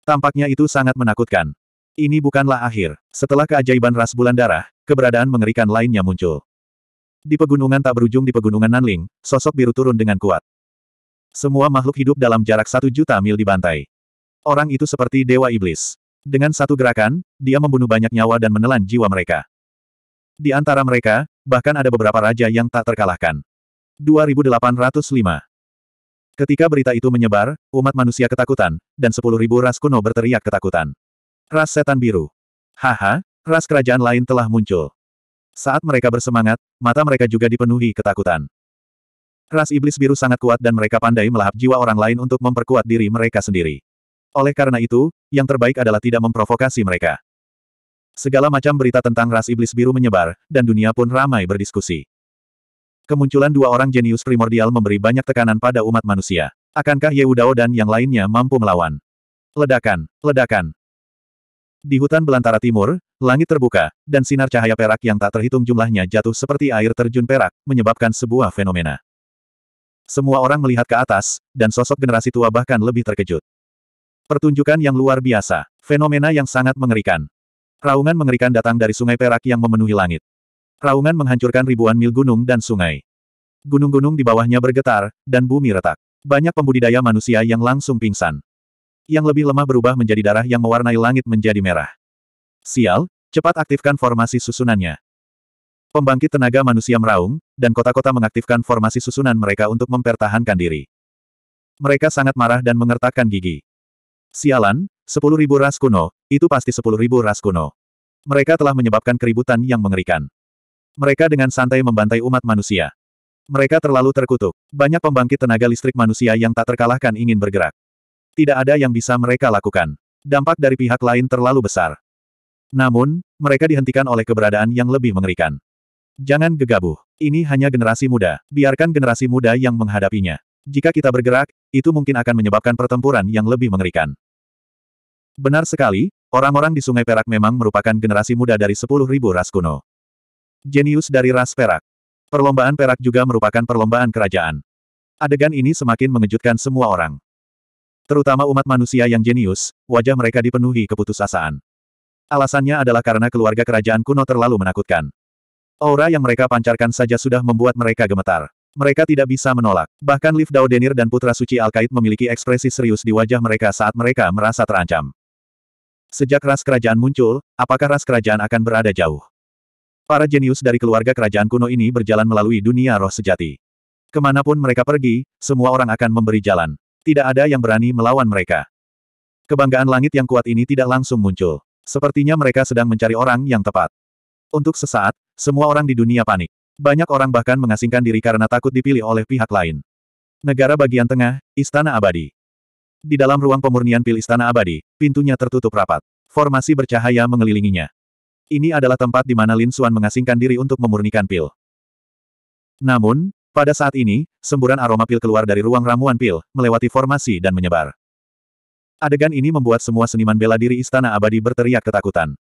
S1: Tampaknya itu sangat menakutkan. Ini bukanlah akhir. Setelah keajaiban ras bulan darah, keberadaan mengerikan lainnya muncul. Di pegunungan tak berujung di pegunungan Nanling, sosok biru turun dengan kuat. Semua makhluk hidup dalam jarak satu juta mil dibantai. Orang itu seperti dewa iblis. Dengan satu gerakan, dia membunuh banyak nyawa dan menelan jiwa mereka. Di antara mereka, bahkan ada beberapa raja yang tak terkalahkan. 2805 Ketika berita itu menyebar, umat manusia ketakutan, dan 10.000 ras kuno berteriak ketakutan. Ras setan biru. Haha, ras kerajaan lain telah muncul. Saat mereka bersemangat, mata mereka juga dipenuhi ketakutan. Ras iblis biru sangat kuat dan mereka pandai melahap jiwa orang lain untuk memperkuat diri mereka sendiri. Oleh karena itu, yang terbaik adalah tidak memprovokasi mereka. Segala macam berita tentang ras iblis biru menyebar, dan dunia pun ramai berdiskusi. Kemunculan dua orang jenius primordial memberi banyak tekanan pada umat manusia. Akankah Yehudao dan yang lainnya mampu melawan? Ledakan, ledakan, di hutan belantara timur, langit terbuka, dan sinar cahaya perak yang tak terhitung jumlahnya jatuh seperti air terjun perak, menyebabkan sebuah fenomena. Semua orang melihat ke atas, dan sosok generasi tua bahkan lebih terkejut. Pertunjukan yang luar biasa, fenomena yang sangat mengerikan. Raungan mengerikan datang dari sungai perak yang memenuhi langit. Raungan menghancurkan ribuan mil gunung dan sungai. Gunung-gunung di bawahnya bergetar, dan bumi retak. Banyak pembudidaya manusia yang langsung pingsan yang lebih lemah berubah menjadi darah yang mewarnai langit menjadi merah. Sial, cepat aktifkan formasi susunannya. Pembangkit tenaga manusia meraung, dan kota-kota mengaktifkan formasi susunan mereka untuk mempertahankan diri. Mereka sangat marah dan mengertakkan gigi. Sialan, sepuluh ribu ras kuno, itu pasti sepuluh ribu ras kuno. Mereka telah menyebabkan keributan yang mengerikan. Mereka dengan santai membantai umat manusia. Mereka terlalu terkutuk. Banyak pembangkit tenaga listrik manusia yang tak terkalahkan ingin bergerak tidak ada yang bisa mereka lakukan. Dampak dari pihak lain terlalu besar. Namun, mereka dihentikan oleh keberadaan yang lebih mengerikan. Jangan gegabah. Ini hanya generasi muda. Biarkan generasi muda yang menghadapinya. Jika kita bergerak, itu mungkin akan menyebabkan pertempuran yang lebih mengerikan. Benar sekali, orang-orang di Sungai Perak memang merupakan generasi muda dari 10.000 ras kuno. Jenius dari ras Perak. Perlombaan Perak juga merupakan perlombaan kerajaan. Adegan ini semakin mengejutkan semua orang. Terutama umat manusia yang jenius, wajah mereka dipenuhi keputusasaan. Alasannya adalah karena keluarga kerajaan kuno terlalu menakutkan. Aura yang mereka pancarkan saja sudah membuat mereka gemetar. Mereka tidak bisa menolak. Bahkan Liv Daudenir dan Putra Suci Alkait memiliki ekspresi serius di wajah mereka saat mereka merasa terancam. Sejak ras kerajaan muncul, apakah ras kerajaan akan berada jauh? Para jenius dari keluarga kerajaan kuno ini berjalan melalui dunia roh sejati. Kemanapun mereka pergi, semua orang akan memberi jalan. Tidak ada yang berani melawan mereka. Kebanggaan langit yang kuat ini tidak langsung muncul. Sepertinya mereka sedang mencari orang yang tepat. Untuk sesaat, semua orang di dunia panik. Banyak orang bahkan mengasingkan diri karena takut dipilih oleh pihak lain. Negara bagian tengah, Istana Abadi. Di dalam ruang pemurnian pil Istana Abadi, pintunya tertutup rapat. Formasi bercahaya mengelilinginya. Ini adalah tempat di mana Lin Xuan mengasingkan diri untuk memurnikan pil. Namun, pada saat ini, semburan aroma pil keluar dari ruang ramuan pil, melewati formasi dan menyebar. Adegan ini membuat semua seniman bela diri Istana Abadi berteriak ketakutan.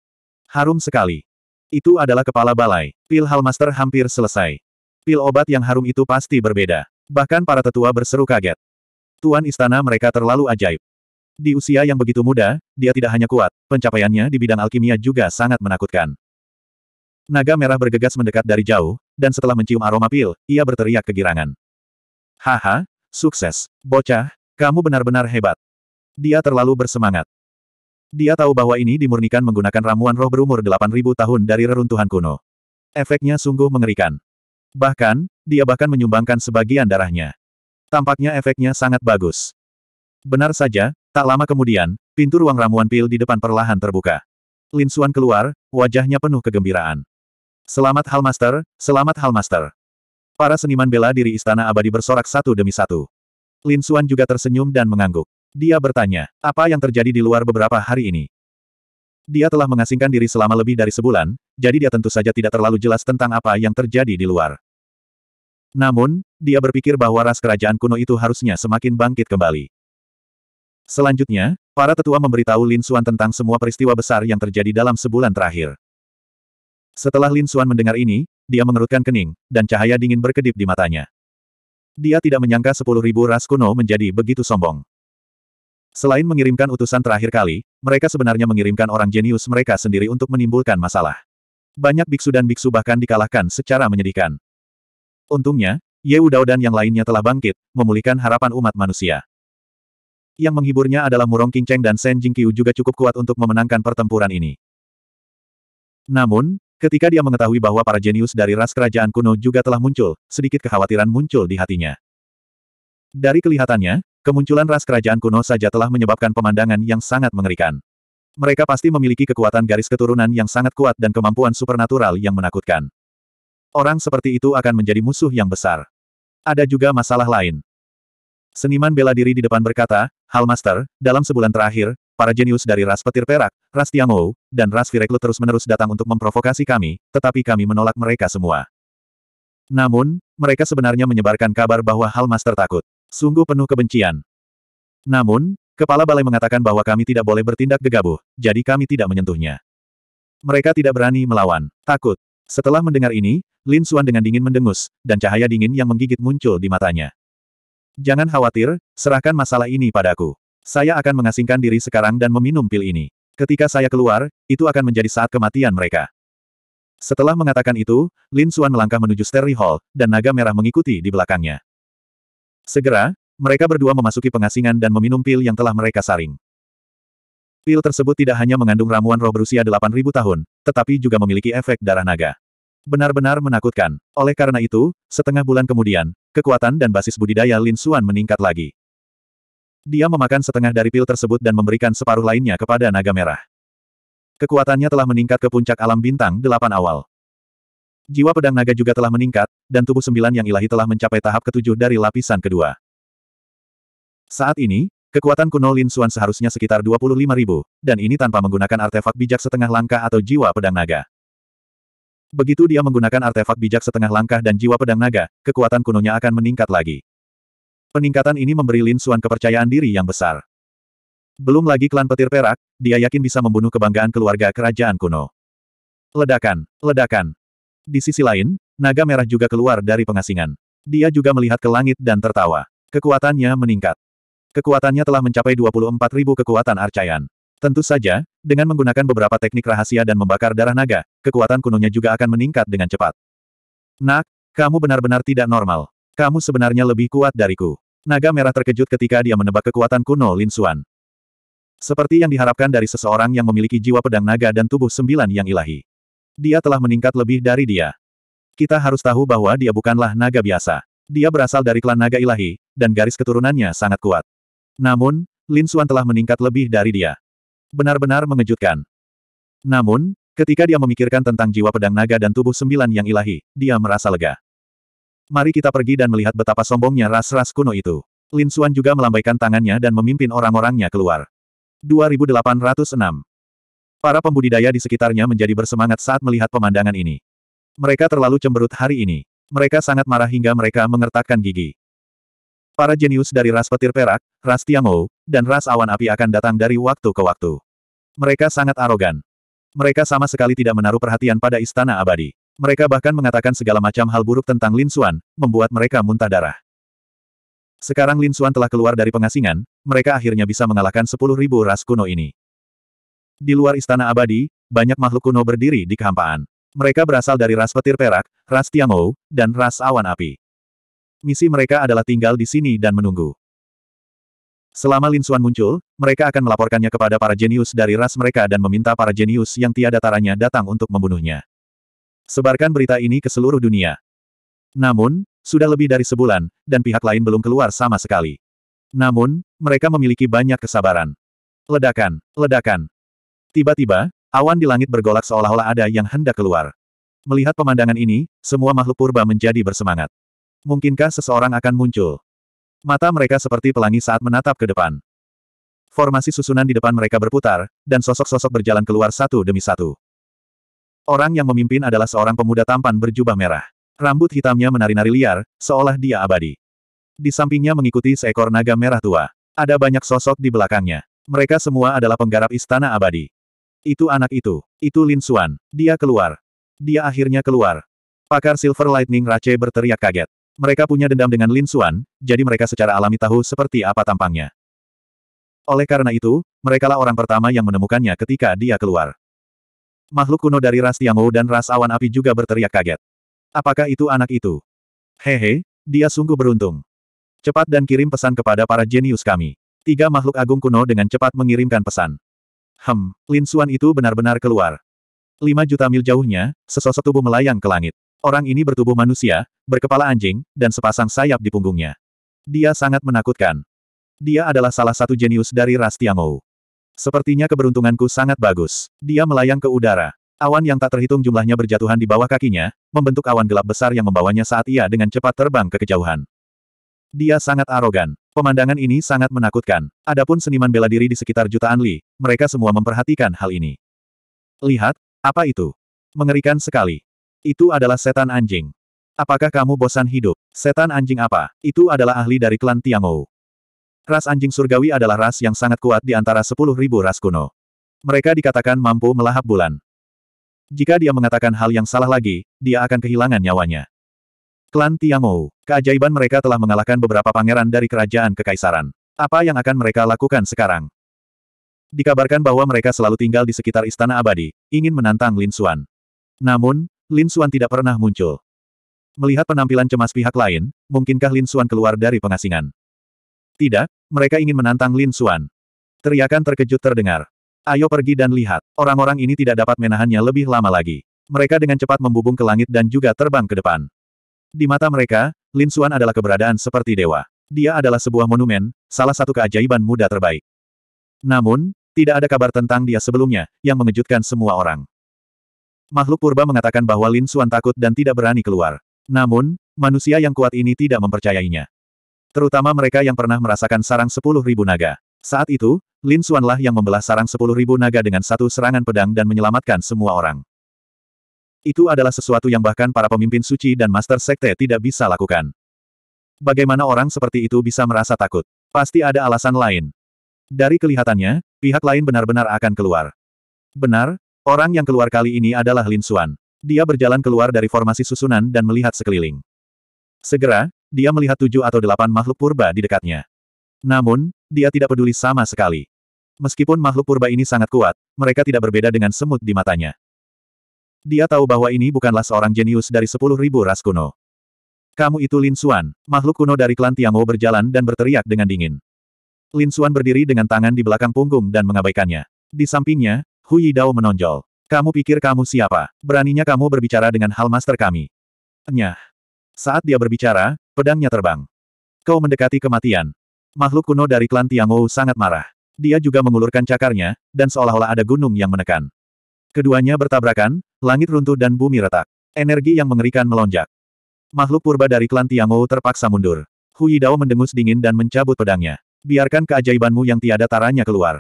S1: Harum sekali. Itu adalah kepala balai. Pil Halmaster hampir selesai. Pil obat yang harum itu pasti berbeda. Bahkan para tetua berseru kaget. Tuan istana mereka terlalu ajaib. Di usia yang begitu muda, dia tidak hanya kuat, pencapaiannya di bidang alkimia juga sangat menakutkan. Naga merah bergegas mendekat dari jauh, dan setelah mencium aroma pil, ia berteriak kegirangan. Haha, sukses, bocah, kamu benar-benar hebat. Dia terlalu bersemangat. Dia tahu bahwa ini dimurnikan menggunakan ramuan roh berumur 8000 tahun dari reruntuhan kuno. Efeknya sungguh mengerikan. Bahkan, dia bahkan menyumbangkan sebagian darahnya. Tampaknya efeknya sangat bagus. Benar saja, tak lama kemudian, pintu ruang ramuan pil di depan perlahan terbuka. Lin Suan keluar, wajahnya penuh kegembiraan. Selamat Halmaster, selamat Halmaster. Para seniman bela diri istana abadi bersorak satu demi satu. Lin Xuan juga tersenyum dan mengangguk. Dia bertanya, apa yang terjadi di luar beberapa hari ini? Dia telah mengasingkan diri selama lebih dari sebulan, jadi dia tentu saja tidak terlalu jelas tentang apa yang terjadi di luar. Namun, dia berpikir bahwa ras kerajaan kuno itu harusnya semakin bangkit kembali. Selanjutnya, para tetua memberitahu Lin Xuan tentang semua peristiwa besar yang terjadi dalam sebulan terakhir. Setelah Lin Suan mendengar ini, dia mengerutkan kening, dan cahaya dingin berkedip di matanya. Dia tidak menyangka sepuluh ribu ras kuno menjadi begitu sombong. Selain mengirimkan utusan terakhir kali, mereka sebenarnya mengirimkan orang jenius mereka sendiri untuk menimbulkan masalah. Banyak biksu dan biksu bahkan dikalahkan secara menyedihkan. Untungnya, Ye Udao dan yang lainnya telah bangkit, memulihkan harapan umat manusia. Yang menghiburnya adalah Murong Qingcheng dan Shen Jingqiu juga cukup kuat untuk memenangkan pertempuran ini. Namun, Ketika dia mengetahui bahwa para jenius dari ras kerajaan kuno juga telah muncul, sedikit kekhawatiran muncul di hatinya. Dari kelihatannya, kemunculan ras kerajaan kuno saja telah menyebabkan pemandangan yang sangat mengerikan. Mereka pasti memiliki kekuatan garis keturunan yang sangat kuat dan kemampuan supernatural yang menakutkan. Orang seperti itu akan menjadi musuh yang besar. Ada juga masalah lain. Seniman bela diri di depan berkata, Hal Master, dalam sebulan terakhir, para jenius dari ras petir perak, ras Tiamou, dan ras vireklu terus-menerus datang untuk memprovokasi kami, tetapi kami menolak mereka semua. Namun, mereka sebenarnya menyebarkan kabar bahwa Hal Master takut. Sungguh penuh kebencian. Namun, kepala balai mengatakan bahwa kami tidak boleh bertindak gegabah, jadi kami tidak menyentuhnya. Mereka tidak berani melawan, takut. Setelah mendengar ini, Lin Xuan dengan dingin mendengus, dan cahaya dingin yang menggigit muncul di matanya. Jangan khawatir, serahkan masalah ini padaku. Saya akan mengasingkan diri sekarang dan meminum pil ini. Ketika saya keluar, itu akan menjadi saat kematian mereka. Setelah mengatakan itu, Lin Xuan melangkah menuju Sterry Hall, dan naga merah mengikuti di belakangnya. Segera, mereka berdua memasuki pengasingan dan meminum pil yang telah mereka saring. Pil tersebut tidak hanya mengandung ramuan roh berusia 8000 tahun, tetapi juga memiliki efek darah naga. Benar-benar menakutkan. Oleh karena itu, setengah bulan kemudian, kekuatan dan basis budidaya Lin Xuan meningkat lagi. Dia memakan setengah dari pil tersebut dan memberikan separuh lainnya kepada naga merah. Kekuatannya telah meningkat ke puncak alam bintang delapan awal. Jiwa pedang naga juga telah meningkat, dan tubuh sembilan yang ilahi telah mencapai tahap ketujuh dari lapisan kedua. Saat ini, kekuatan kuno Lin Xuan seharusnya sekitar 25 ribu, dan ini tanpa menggunakan artefak bijak setengah langkah atau jiwa pedang naga. Begitu dia menggunakan artefak bijak setengah langkah dan jiwa pedang naga, kekuatan kunonya akan meningkat lagi. Peningkatan ini memberi Lin Suan kepercayaan diri yang besar. Belum lagi klan petir perak, dia yakin bisa membunuh kebanggaan keluarga kerajaan kuno. Ledakan, ledakan. Di sisi lain, naga merah juga keluar dari pengasingan. Dia juga melihat ke langit dan tertawa. Kekuatannya meningkat. Kekuatannya telah mencapai 24.000 kekuatan arcayan. Tentu saja, dengan menggunakan beberapa teknik rahasia dan membakar darah naga, kekuatan kunonya juga akan meningkat dengan cepat. Nak, kamu benar-benar tidak normal. Kamu sebenarnya lebih kuat dariku. Naga merah terkejut ketika dia menebak kekuatan kuno Lin Xuan. Seperti yang diharapkan dari seseorang yang memiliki jiwa pedang naga dan tubuh sembilan yang ilahi. Dia telah meningkat lebih dari dia. Kita harus tahu bahwa dia bukanlah naga biasa. Dia berasal dari klan naga ilahi, dan garis keturunannya sangat kuat. Namun, Lin Xuan telah meningkat lebih dari dia benar-benar mengejutkan. Namun, ketika dia memikirkan tentang jiwa pedang naga dan tubuh sembilan yang ilahi, dia merasa lega. Mari kita pergi dan melihat betapa sombongnya ras-ras kuno itu. Lin Xuan juga melambaikan tangannya dan memimpin orang-orangnya keluar. 2806 Para pembudidaya di sekitarnya menjadi bersemangat saat melihat pemandangan ini. Mereka terlalu cemberut hari ini. Mereka sangat marah hingga mereka mengertakkan gigi. Para jenius dari ras petir perak, ras Tiangou, dan ras awan api akan datang dari waktu ke waktu. Mereka sangat arogan. Mereka sama sekali tidak menaruh perhatian pada istana abadi. Mereka bahkan mengatakan segala macam hal buruk tentang Lin Xuan, membuat mereka muntah darah. Sekarang Lin Xuan telah keluar dari pengasingan, mereka akhirnya bisa mengalahkan sepuluh ribu ras kuno ini. Di luar istana abadi, banyak makhluk kuno berdiri di kehampaan. Mereka berasal dari ras petir perak, ras Tiangou, dan ras awan api. Misi mereka adalah tinggal di sini dan menunggu. Selama Lin Xuan muncul, mereka akan melaporkannya kepada para jenius dari ras mereka dan meminta para jenius yang tiada taranya datang untuk membunuhnya. Sebarkan berita ini ke seluruh dunia. Namun, sudah lebih dari sebulan, dan pihak lain belum keluar sama sekali. Namun, mereka memiliki banyak kesabaran. Ledakan, ledakan. Tiba-tiba, awan di langit bergolak seolah-olah ada yang hendak keluar. Melihat pemandangan ini, semua makhluk purba menjadi bersemangat. Mungkinkah seseorang akan muncul? Mata mereka seperti pelangi saat menatap ke depan. Formasi susunan di depan mereka berputar, dan sosok-sosok berjalan keluar satu demi satu. Orang yang memimpin adalah seorang pemuda tampan berjubah merah. Rambut hitamnya menari-nari liar, seolah dia abadi. Di sampingnya mengikuti seekor naga merah tua. Ada banyak sosok di belakangnya. Mereka semua adalah penggarap istana abadi. Itu anak itu. Itu Lin Xuan. Dia keluar. Dia akhirnya keluar. Pakar Silver Lightning Rache berteriak kaget. Mereka punya dendam dengan Lin Xuan, jadi mereka secara alami tahu seperti apa tampangnya. Oleh karena itu, merekalah orang pertama yang menemukannya ketika dia keluar. Makhluk kuno dari ras Tiangou dan ras awan api juga berteriak kaget. Apakah itu anak itu? Hehe, dia sungguh beruntung. Cepat dan kirim pesan kepada para jenius kami. Tiga makhluk agung kuno dengan cepat mengirimkan pesan. Hem, Lin Xuan itu benar-benar keluar. Lima juta mil jauhnya, sesosok tubuh melayang ke langit. Orang ini bertubuh manusia, berkepala anjing, dan sepasang sayap di punggungnya. Dia sangat menakutkan. Dia adalah salah satu jenius dari ras Tiangou. Sepertinya keberuntunganku sangat bagus. Dia melayang ke udara. Awan yang tak terhitung jumlahnya berjatuhan di bawah kakinya, membentuk awan gelap besar yang membawanya saat ia dengan cepat terbang ke kejauhan. Dia sangat arogan. Pemandangan ini sangat menakutkan. Adapun seniman bela diri di sekitar jutaan li, mereka semua memperhatikan hal ini. Lihat, apa itu? Mengerikan sekali. Itu adalah setan anjing. Apakah kamu bosan hidup? Setan anjing apa? Itu adalah ahli dari klan Tiangou. Ras anjing surgawi adalah ras yang sangat kuat di antara sepuluh ribu ras kuno. Mereka dikatakan mampu melahap bulan. Jika dia mengatakan hal yang salah lagi, dia akan kehilangan nyawanya. Klan Tiangou, keajaiban mereka telah mengalahkan beberapa pangeran dari kerajaan kekaisaran. Apa yang akan mereka lakukan sekarang? Dikabarkan bahwa mereka selalu tinggal di sekitar Istana Abadi, ingin menantang Lin Xuan. Namun, Lin Xuan tidak pernah muncul. Melihat penampilan cemas pihak lain, mungkinkah Lin Xuan keluar dari pengasingan? Tidak, mereka ingin menantang Lin Xuan. Teriakan terkejut terdengar. Ayo pergi dan lihat, orang-orang ini tidak dapat menahannya lebih lama lagi. Mereka dengan cepat membubung ke langit dan juga terbang ke depan. Di mata mereka, Lin Xuan adalah keberadaan seperti dewa. Dia adalah sebuah monumen, salah satu keajaiban muda terbaik. Namun, tidak ada kabar tentang dia sebelumnya, yang mengejutkan semua orang. Makhluk purba mengatakan bahwa Lin Xuan takut dan tidak berani keluar. Namun, manusia yang kuat ini tidak mempercayainya. Terutama mereka yang pernah merasakan sarang sepuluh ribu naga. Saat itu, Lin Xuanlah yang membelah sarang sepuluh ribu naga dengan satu serangan pedang dan menyelamatkan semua orang. Itu adalah sesuatu yang bahkan para pemimpin suci dan master sekte tidak bisa lakukan. Bagaimana orang seperti itu bisa merasa takut? Pasti ada alasan lain. Dari kelihatannya, pihak lain benar-benar akan keluar. Benar, Orang yang keluar kali ini adalah Lin Xuan. Dia berjalan keluar dari formasi susunan dan melihat sekeliling. Segera, dia melihat tujuh atau delapan makhluk purba di dekatnya. Namun, dia tidak peduli sama sekali. Meskipun makhluk purba ini sangat kuat, mereka tidak berbeda dengan semut di matanya. Dia tahu bahwa ini bukanlah seorang jenius dari sepuluh ribu ras kuno. Kamu itu Lin Xuan, makhluk kuno dari klan Tiangwo berjalan dan berteriak dengan dingin. Lin Xuan berdiri dengan tangan di belakang punggung dan mengabaikannya. Di sampingnya, Hu Yidao menonjol. Kamu pikir kamu siapa? Beraninya kamu berbicara dengan hal master kami. Nyah. Saat dia berbicara, pedangnya terbang. Kau mendekati kematian. Makhluk kuno dari klan Tiangou sangat marah. Dia juga mengulurkan cakarnya, dan seolah-olah ada gunung yang menekan. Keduanya bertabrakan, langit runtuh dan bumi retak. Energi yang mengerikan melonjak. Makhluk purba dari klan Tiangou terpaksa mundur. Hu Yidao mendengus dingin dan mencabut pedangnya. Biarkan keajaibanmu yang tiada taranya keluar.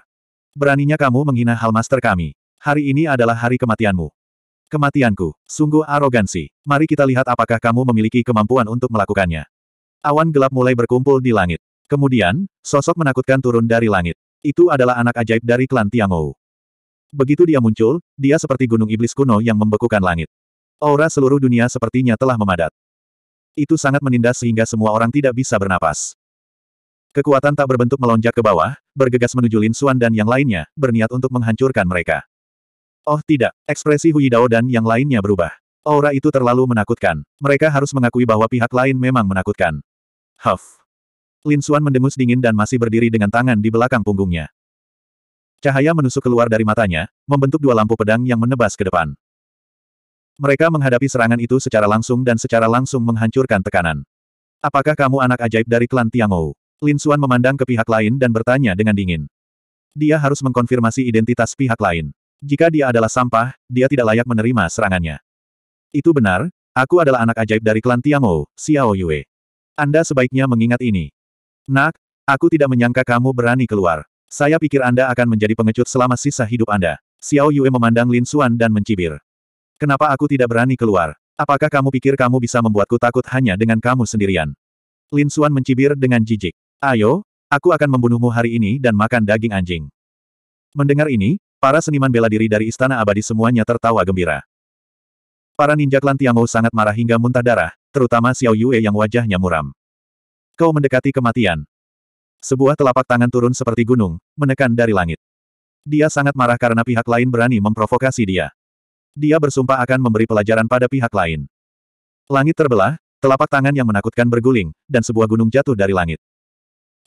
S1: Beraninya kamu menghina hal master kami. Hari ini adalah hari kematianmu. Kematianku, sungguh arogansi. Mari kita lihat apakah kamu memiliki kemampuan untuk melakukannya. Awan gelap mulai berkumpul di langit. Kemudian, sosok menakutkan turun dari langit. Itu adalah anak ajaib dari klan Tiangou. Begitu dia muncul, dia seperti gunung iblis kuno yang membekukan langit. Aura seluruh dunia sepertinya telah memadat. Itu sangat menindas sehingga semua orang tidak bisa bernapas. Kekuatan tak berbentuk melonjak ke bawah, bergegas menuju Lin Xuan dan yang lainnya, berniat untuk menghancurkan mereka. Oh tidak, ekspresi Hui Dao dan yang lainnya berubah. Aura itu terlalu menakutkan. Mereka harus mengakui bahwa pihak lain memang menakutkan. Huff. Lin Xuan mendengus dingin dan masih berdiri dengan tangan di belakang punggungnya. Cahaya menusuk keluar dari matanya, membentuk dua lampu pedang yang menebas ke depan. Mereka menghadapi serangan itu secara langsung dan secara langsung menghancurkan tekanan. Apakah kamu anak ajaib dari klan Tiangou? Lin Suan memandang ke pihak lain dan bertanya dengan dingin. Dia harus mengkonfirmasi identitas pihak lain. Jika dia adalah sampah, dia tidak layak menerima serangannya. Itu benar, aku adalah anak ajaib dari klan Tiangou, Xiao Yue. Anda sebaiknya mengingat ini. Nak, aku tidak menyangka kamu berani keluar. Saya pikir Anda akan menjadi pengecut selama sisa hidup Anda. Xiao Yue memandang Lin Suan dan mencibir. Kenapa aku tidak berani keluar? Apakah kamu pikir kamu bisa membuatku takut hanya dengan kamu sendirian? Lin Suan mencibir dengan jijik. Ayo, aku akan membunuhmu hari ini dan makan daging anjing. Mendengar ini, para seniman bela diri dari Istana Abadi semuanya tertawa gembira. Para ninja klan Tiangou sangat marah hingga muntah darah, terutama Xiao Yue yang wajahnya muram. Kau mendekati kematian. Sebuah telapak tangan turun seperti gunung, menekan dari langit. Dia sangat marah karena pihak lain berani memprovokasi dia. Dia bersumpah akan memberi pelajaran pada pihak lain. Langit terbelah, telapak tangan yang menakutkan berguling, dan sebuah gunung jatuh dari langit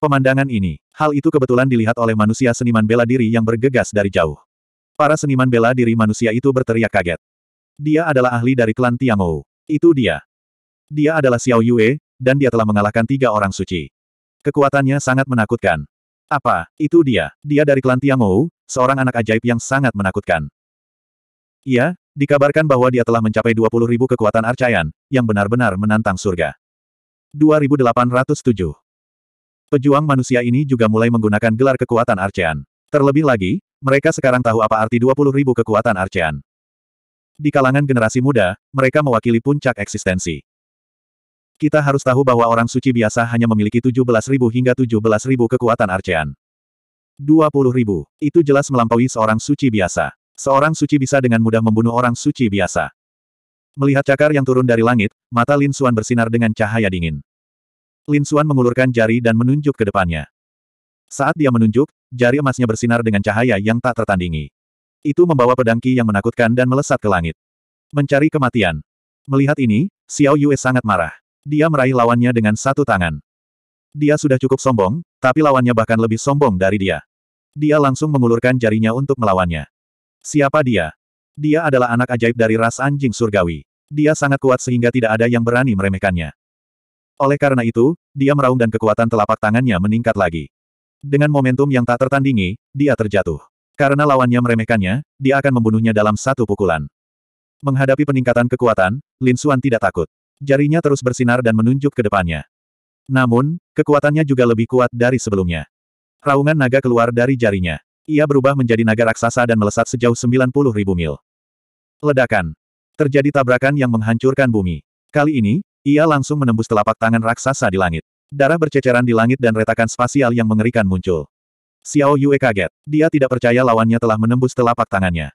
S1: pemandangan ini. Hal itu kebetulan dilihat oleh manusia seniman bela diri yang bergegas dari jauh. Para seniman bela diri manusia itu berteriak kaget. Dia adalah ahli dari klan Tiangou. Itu dia. Dia adalah Xiao Yue, dan dia telah mengalahkan tiga orang suci. Kekuatannya sangat menakutkan. Apa, itu dia. Dia dari klan Tiangou, seorang anak ajaib yang sangat menakutkan. Iya, dikabarkan bahwa dia telah mencapai 20.000 kekuatan arcayan, yang benar-benar menantang surga. 2807 Pejuang manusia ini juga mulai menggunakan gelar kekuatan Archean. Terlebih lagi, mereka sekarang tahu apa arti ribu kekuatan Archean. Di kalangan generasi muda, mereka mewakili puncak eksistensi. Kita harus tahu bahwa orang suci biasa hanya memiliki ribu hingga ribu kekuatan Archean. ribu, itu jelas melampaui seorang suci biasa. Seorang suci bisa dengan mudah membunuh orang suci biasa. Melihat cakar yang turun dari langit, mata Lin Suan bersinar dengan cahaya dingin. Lin Xuan mengulurkan jari dan menunjuk ke depannya. Saat dia menunjuk, jari emasnya bersinar dengan cahaya yang tak tertandingi. Itu membawa pedang Qi yang menakutkan dan melesat ke langit. Mencari kematian. Melihat ini, Xiao Yue sangat marah. Dia meraih lawannya dengan satu tangan. Dia sudah cukup sombong, tapi lawannya bahkan lebih sombong dari dia. Dia langsung mengulurkan jarinya untuk melawannya. Siapa dia? Dia adalah anak ajaib dari ras anjing surgawi. Dia sangat kuat sehingga tidak ada yang berani meremehkannya. Oleh karena itu, dia meraung dan kekuatan telapak tangannya meningkat lagi. Dengan momentum yang tak tertandingi, dia terjatuh. Karena lawannya meremehkannya, dia akan membunuhnya dalam satu pukulan. Menghadapi peningkatan kekuatan, Lin Suan tidak takut. Jarinya terus bersinar dan menunjuk ke depannya. Namun, kekuatannya juga lebih kuat dari sebelumnya. Raungan naga keluar dari jarinya. Ia berubah menjadi naga raksasa dan melesat sejauh 90 ribu mil. Ledakan. Terjadi tabrakan yang menghancurkan bumi. Kali ini, ia langsung menembus telapak tangan raksasa di langit. Darah berceceran di langit dan retakan spasial yang mengerikan muncul. Xiao Yue kaget. Dia tidak percaya lawannya telah menembus telapak tangannya.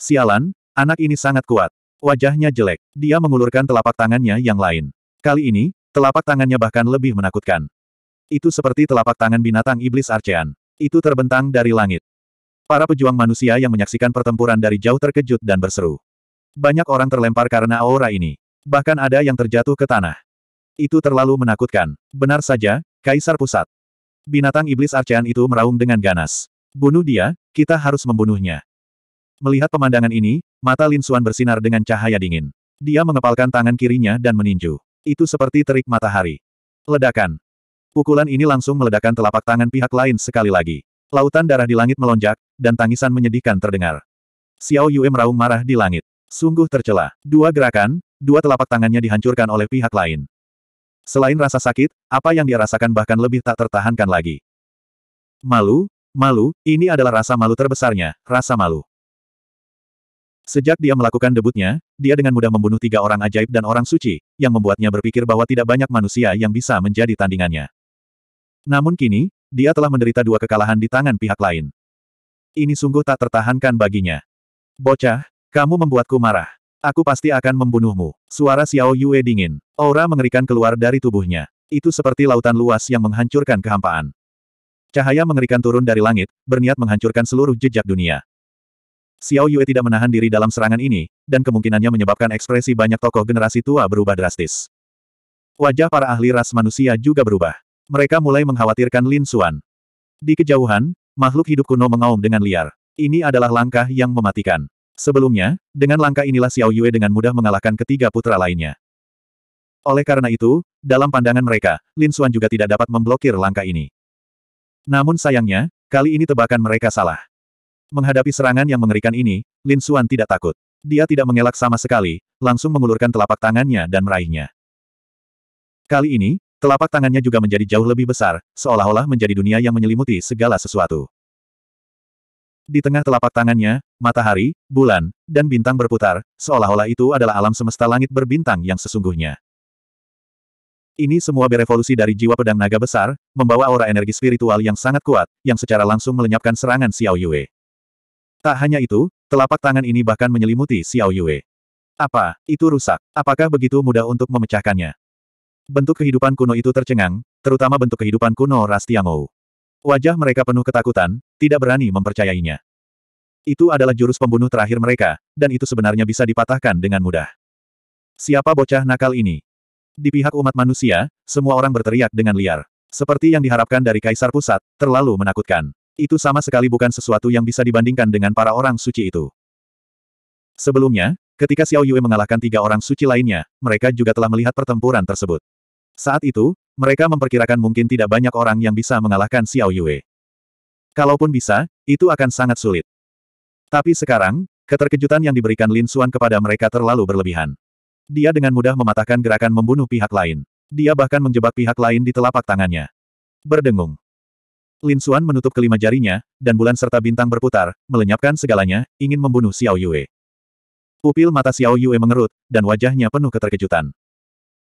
S1: Sialan, anak ini sangat kuat. Wajahnya jelek. Dia mengulurkan telapak tangannya yang lain. Kali ini, telapak tangannya bahkan lebih menakutkan. Itu seperti telapak tangan binatang iblis Arcean. Itu terbentang dari langit. Para pejuang manusia yang menyaksikan pertempuran dari jauh terkejut dan berseru. Banyak orang terlempar karena aura ini. Bahkan ada yang terjatuh ke tanah. Itu terlalu menakutkan. Benar saja, Kaisar Pusat. Binatang iblis arcaan itu meraung dengan ganas. Bunuh dia, kita harus membunuhnya. Melihat pemandangan ini, mata Lin Xuan bersinar dengan cahaya dingin. Dia mengepalkan tangan kirinya dan meninju. Itu seperti terik matahari. Ledakan. Pukulan ini langsung meledakkan telapak tangan pihak lain sekali lagi. Lautan darah di langit melonjak, dan tangisan menyedihkan terdengar. Xiao Yue meraung marah di langit. Sungguh tercela. Dua gerakan, dua telapak tangannya dihancurkan oleh pihak lain. Selain rasa sakit, apa yang dia rasakan bahkan lebih tak tertahankan lagi. Malu, malu, ini adalah rasa malu terbesarnya, rasa malu. Sejak dia melakukan debutnya, dia dengan mudah membunuh tiga orang ajaib dan orang suci, yang membuatnya berpikir bahwa tidak banyak manusia yang bisa menjadi tandingannya. Namun kini, dia telah menderita dua kekalahan di tangan pihak lain. Ini sungguh tak tertahankan baginya. Bocah, kamu membuatku marah. Aku pasti akan membunuhmu. Suara Xiao Yue dingin. Aura mengerikan keluar dari tubuhnya. Itu seperti lautan luas yang menghancurkan kehampaan. Cahaya mengerikan turun dari langit, berniat menghancurkan seluruh jejak dunia. Xiao Yue tidak menahan diri dalam serangan ini, dan kemungkinannya menyebabkan ekspresi banyak tokoh generasi tua berubah drastis. Wajah para ahli ras manusia juga berubah. Mereka mulai mengkhawatirkan Lin Xuan. Di kejauhan, makhluk hidup kuno mengaum dengan liar. Ini adalah langkah yang mematikan. Sebelumnya, dengan langkah inilah Xiao Yue dengan mudah mengalahkan ketiga putra lainnya. Oleh karena itu, dalam pandangan mereka, Lin Xuan juga tidak dapat memblokir langkah ini. Namun sayangnya, kali ini tebakan mereka salah. Menghadapi serangan yang mengerikan ini, Lin Xuan tidak takut. Dia tidak mengelak sama sekali, langsung mengulurkan telapak tangannya dan meraihnya. Kali ini, telapak tangannya juga menjadi jauh lebih besar, seolah-olah menjadi dunia yang menyelimuti segala sesuatu. Di tengah telapak tangannya, matahari, bulan, dan bintang berputar, seolah-olah itu adalah alam semesta langit berbintang yang sesungguhnya. Ini semua berevolusi dari jiwa pedang naga besar, membawa aura energi spiritual yang sangat kuat, yang secara langsung melenyapkan serangan Xiao Yue. Tak hanya itu, telapak tangan ini bahkan menyelimuti Xiao Yue. Apa, itu rusak? Apakah begitu mudah untuk memecahkannya? Bentuk kehidupan kuno itu tercengang, terutama bentuk kehidupan kuno Rastiangou. Wajah mereka penuh ketakutan, tidak berani mempercayainya. Itu adalah jurus pembunuh terakhir mereka, dan itu sebenarnya bisa dipatahkan dengan mudah. Siapa bocah nakal ini? Di pihak umat manusia, semua orang berteriak dengan liar. Seperti yang diharapkan dari Kaisar Pusat, terlalu menakutkan. Itu sama sekali bukan sesuatu yang bisa dibandingkan dengan para orang suci itu. Sebelumnya, ketika Xiao Yue mengalahkan tiga orang suci lainnya, mereka juga telah melihat pertempuran tersebut. Saat itu, mereka memperkirakan mungkin tidak banyak orang yang bisa mengalahkan Xiao Yue. Kalaupun bisa, itu akan sangat sulit. Tapi sekarang, keterkejutan yang diberikan Lin Xuan kepada mereka terlalu berlebihan. Dia dengan mudah mematahkan gerakan membunuh pihak lain. Dia bahkan menjebak pihak lain di telapak tangannya. Berdengung. Lin Xuan menutup kelima jarinya, dan bulan serta bintang berputar, melenyapkan segalanya, ingin membunuh Xiao Yue. Pupil mata Xiao Yue mengerut, dan wajahnya penuh keterkejutan.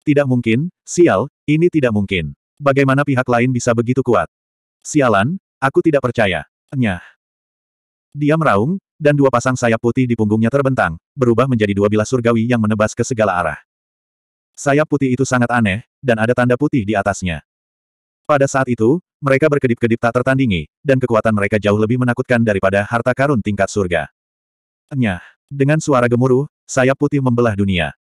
S1: Tidak mungkin, sial, ini tidak mungkin. Bagaimana pihak lain bisa begitu kuat? Sialan, aku tidak percaya. Nyah. Dia meraung, dan dua pasang sayap putih di punggungnya terbentang, berubah menjadi dua bilah surgawi yang menebas ke segala arah. Sayap putih itu sangat aneh, dan ada tanda putih di atasnya. Pada saat itu, mereka berkedip-kedip tak tertandingi, dan kekuatan mereka jauh lebih menakutkan daripada harta karun tingkat surga. Nyah. Dengan suara gemuruh, sayap putih membelah dunia.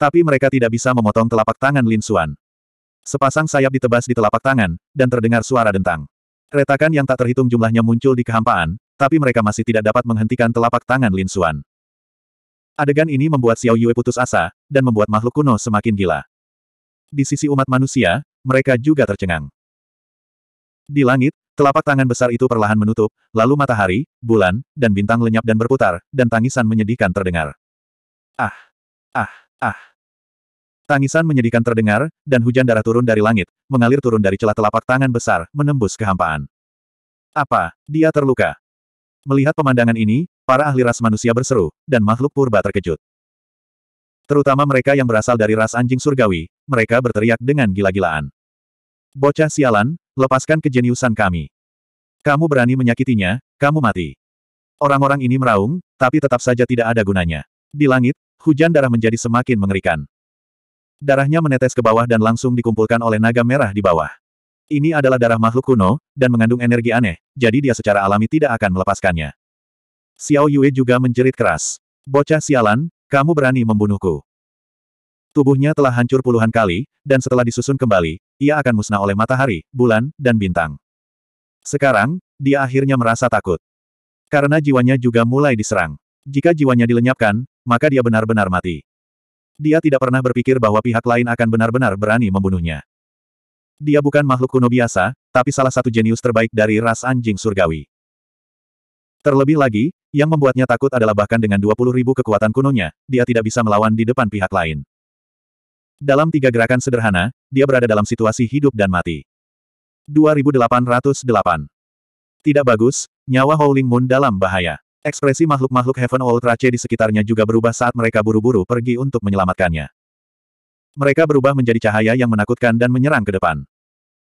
S1: Tapi mereka tidak bisa memotong telapak tangan Lin Xuan. Sepasang sayap ditebas di telapak tangan, dan terdengar suara dentang. Retakan yang tak terhitung jumlahnya muncul di kehampaan, tapi mereka masih tidak dapat menghentikan telapak tangan Lin Xuan. Adegan ini membuat Xiao Yue putus asa, dan membuat makhluk kuno semakin gila. Di sisi umat manusia, mereka juga tercengang. Di langit, telapak tangan besar itu perlahan menutup, lalu matahari, bulan, dan bintang lenyap dan berputar, dan tangisan menyedihkan terdengar. Ah! Ah! Ah! Tangisan menyedihkan terdengar, dan hujan darah turun dari langit, mengalir turun dari celah telapak tangan besar, menembus kehampaan. Apa? Dia terluka. Melihat pemandangan ini, para ahli ras manusia berseru, dan makhluk purba terkejut. Terutama mereka yang berasal dari ras anjing surgawi, mereka berteriak dengan gila-gilaan. Bocah sialan, lepaskan kejeniusan kami. Kamu berani menyakitinya, kamu mati. Orang-orang ini meraung, tapi tetap saja tidak ada gunanya. Di langit, hujan darah menjadi semakin mengerikan. Darahnya menetes ke bawah dan langsung dikumpulkan oleh naga merah di bawah. Ini adalah darah makhluk kuno, dan mengandung energi aneh, jadi dia secara alami tidak akan melepaskannya. Xiao Yue juga menjerit keras. Bocah sialan, kamu berani membunuhku. Tubuhnya telah hancur puluhan kali, dan setelah disusun kembali, ia akan musnah oleh matahari, bulan, dan bintang. Sekarang, dia akhirnya merasa takut. Karena jiwanya juga mulai diserang. Jika jiwanya dilenyapkan, maka dia benar-benar mati. Dia tidak pernah berpikir bahwa pihak lain akan benar-benar berani membunuhnya. Dia bukan makhluk kuno biasa, tapi salah satu jenius terbaik dari ras anjing surgawi. Terlebih lagi, yang membuatnya takut adalah bahkan dengan 20 ribu kekuatan kunonya, dia tidak bisa melawan di depan pihak lain. Dalam tiga gerakan sederhana, dia berada dalam situasi hidup dan mati. 2808 Tidak bagus, nyawa Howling Moon dalam bahaya. Ekspresi makhluk-makhluk Heaven Wall Trace di sekitarnya juga berubah saat mereka buru-buru pergi untuk menyelamatkannya. Mereka berubah menjadi cahaya yang menakutkan dan menyerang ke depan.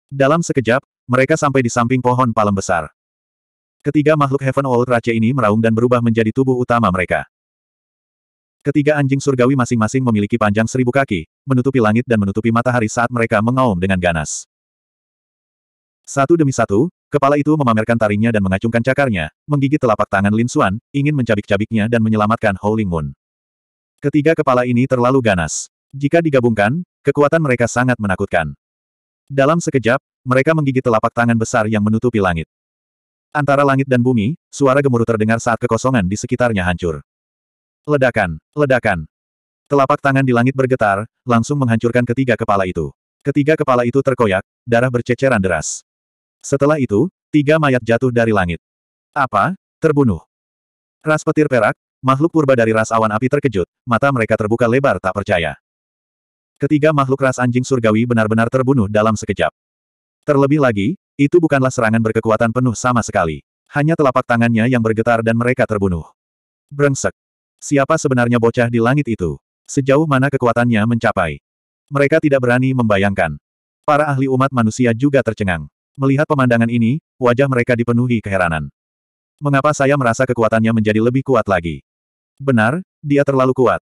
S1: Dalam sekejap, mereka sampai di samping pohon palem besar. Ketiga makhluk Heaven Wall Trace ini meraung dan berubah menjadi tubuh utama mereka. Ketiga anjing surgawi masing-masing memiliki panjang seribu kaki, menutupi langit dan menutupi matahari saat mereka mengaum dengan ganas. Satu demi satu, Kepala itu memamerkan taringnya dan mengacungkan cakarnya, menggigit telapak tangan Lin Xuan, ingin mencabik-cabiknya dan menyelamatkan Hou Moon. Ketiga kepala ini terlalu ganas. Jika digabungkan, kekuatan mereka sangat menakutkan. Dalam sekejap, mereka menggigit telapak tangan besar yang menutupi langit. Antara langit dan bumi, suara gemuruh terdengar saat kekosongan di sekitarnya hancur. Ledakan, ledakan. Telapak tangan di langit bergetar, langsung menghancurkan ketiga kepala itu. Ketiga kepala itu terkoyak, darah berceceran deras. Setelah itu, tiga mayat jatuh dari langit. Apa? Terbunuh. Ras petir perak, makhluk purba dari ras awan api terkejut, mata mereka terbuka lebar tak percaya. Ketiga makhluk ras anjing surgawi benar-benar terbunuh dalam sekejap. Terlebih lagi, itu bukanlah serangan berkekuatan penuh sama sekali. Hanya telapak tangannya yang bergetar dan mereka terbunuh. Brengsek. Siapa sebenarnya bocah di langit itu? Sejauh mana kekuatannya mencapai? Mereka tidak berani membayangkan. Para ahli umat manusia juga tercengang. Melihat pemandangan ini, wajah mereka dipenuhi keheranan. Mengapa saya merasa kekuatannya menjadi lebih kuat lagi? Benar, dia terlalu kuat.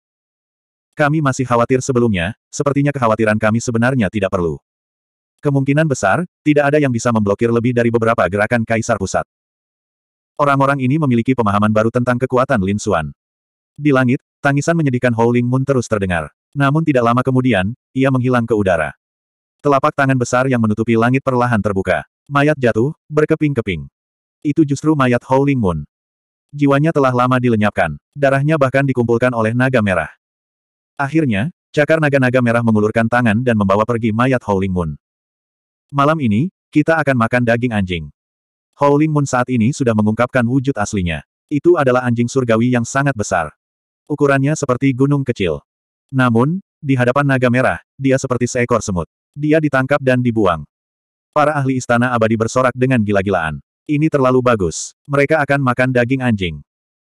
S1: Kami masih khawatir sebelumnya, sepertinya kekhawatiran kami sebenarnya tidak perlu. Kemungkinan besar, tidak ada yang bisa memblokir lebih dari beberapa gerakan kaisar pusat. Orang-orang ini memiliki pemahaman baru tentang kekuatan Lin Xuan. Di langit, tangisan menyedihkan Howling Moon terus terdengar. Namun tidak lama kemudian, ia menghilang ke udara. Telapak tangan besar yang menutupi langit perlahan terbuka. Mayat jatuh, berkeping-keping. Itu justru mayat Howling Moon. Jiwanya telah lama dilenyapkan. Darahnya bahkan dikumpulkan oleh naga merah. Akhirnya, cakar naga-naga merah mengulurkan tangan dan membawa pergi mayat Howling Moon. Malam ini, kita akan makan daging anjing. Howling Moon saat ini sudah mengungkapkan wujud aslinya. Itu adalah anjing surgawi yang sangat besar. Ukurannya seperti gunung kecil. Namun, di hadapan naga merah, dia seperti seekor semut. Dia ditangkap dan dibuang. Para ahli istana abadi bersorak dengan gila-gilaan. Ini terlalu bagus. Mereka akan makan daging anjing.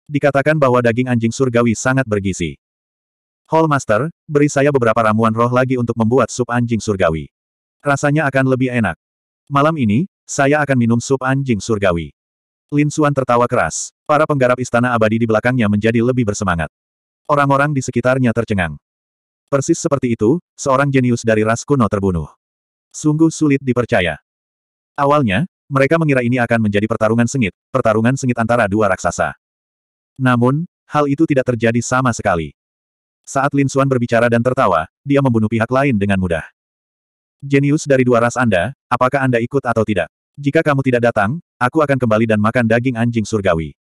S1: Dikatakan bahwa daging anjing surgawi sangat bergizi. Hallmaster, beri saya beberapa ramuan roh lagi untuk membuat sup anjing surgawi. Rasanya akan lebih enak. Malam ini, saya akan minum sup anjing surgawi. Lin Suan tertawa keras. Para penggarap istana abadi di belakangnya menjadi lebih bersemangat. Orang-orang di sekitarnya tercengang. Persis seperti itu, seorang jenius dari ras kuno terbunuh. Sungguh sulit dipercaya. Awalnya, mereka mengira ini akan menjadi pertarungan sengit, pertarungan sengit antara dua raksasa. Namun, hal itu tidak terjadi sama sekali. Saat Lin Xuan berbicara dan tertawa, dia membunuh pihak lain dengan mudah. Jenius dari dua ras Anda, apakah Anda ikut atau tidak? Jika kamu tidak datang, aku akan kembali dan makan daging anjing surgawi.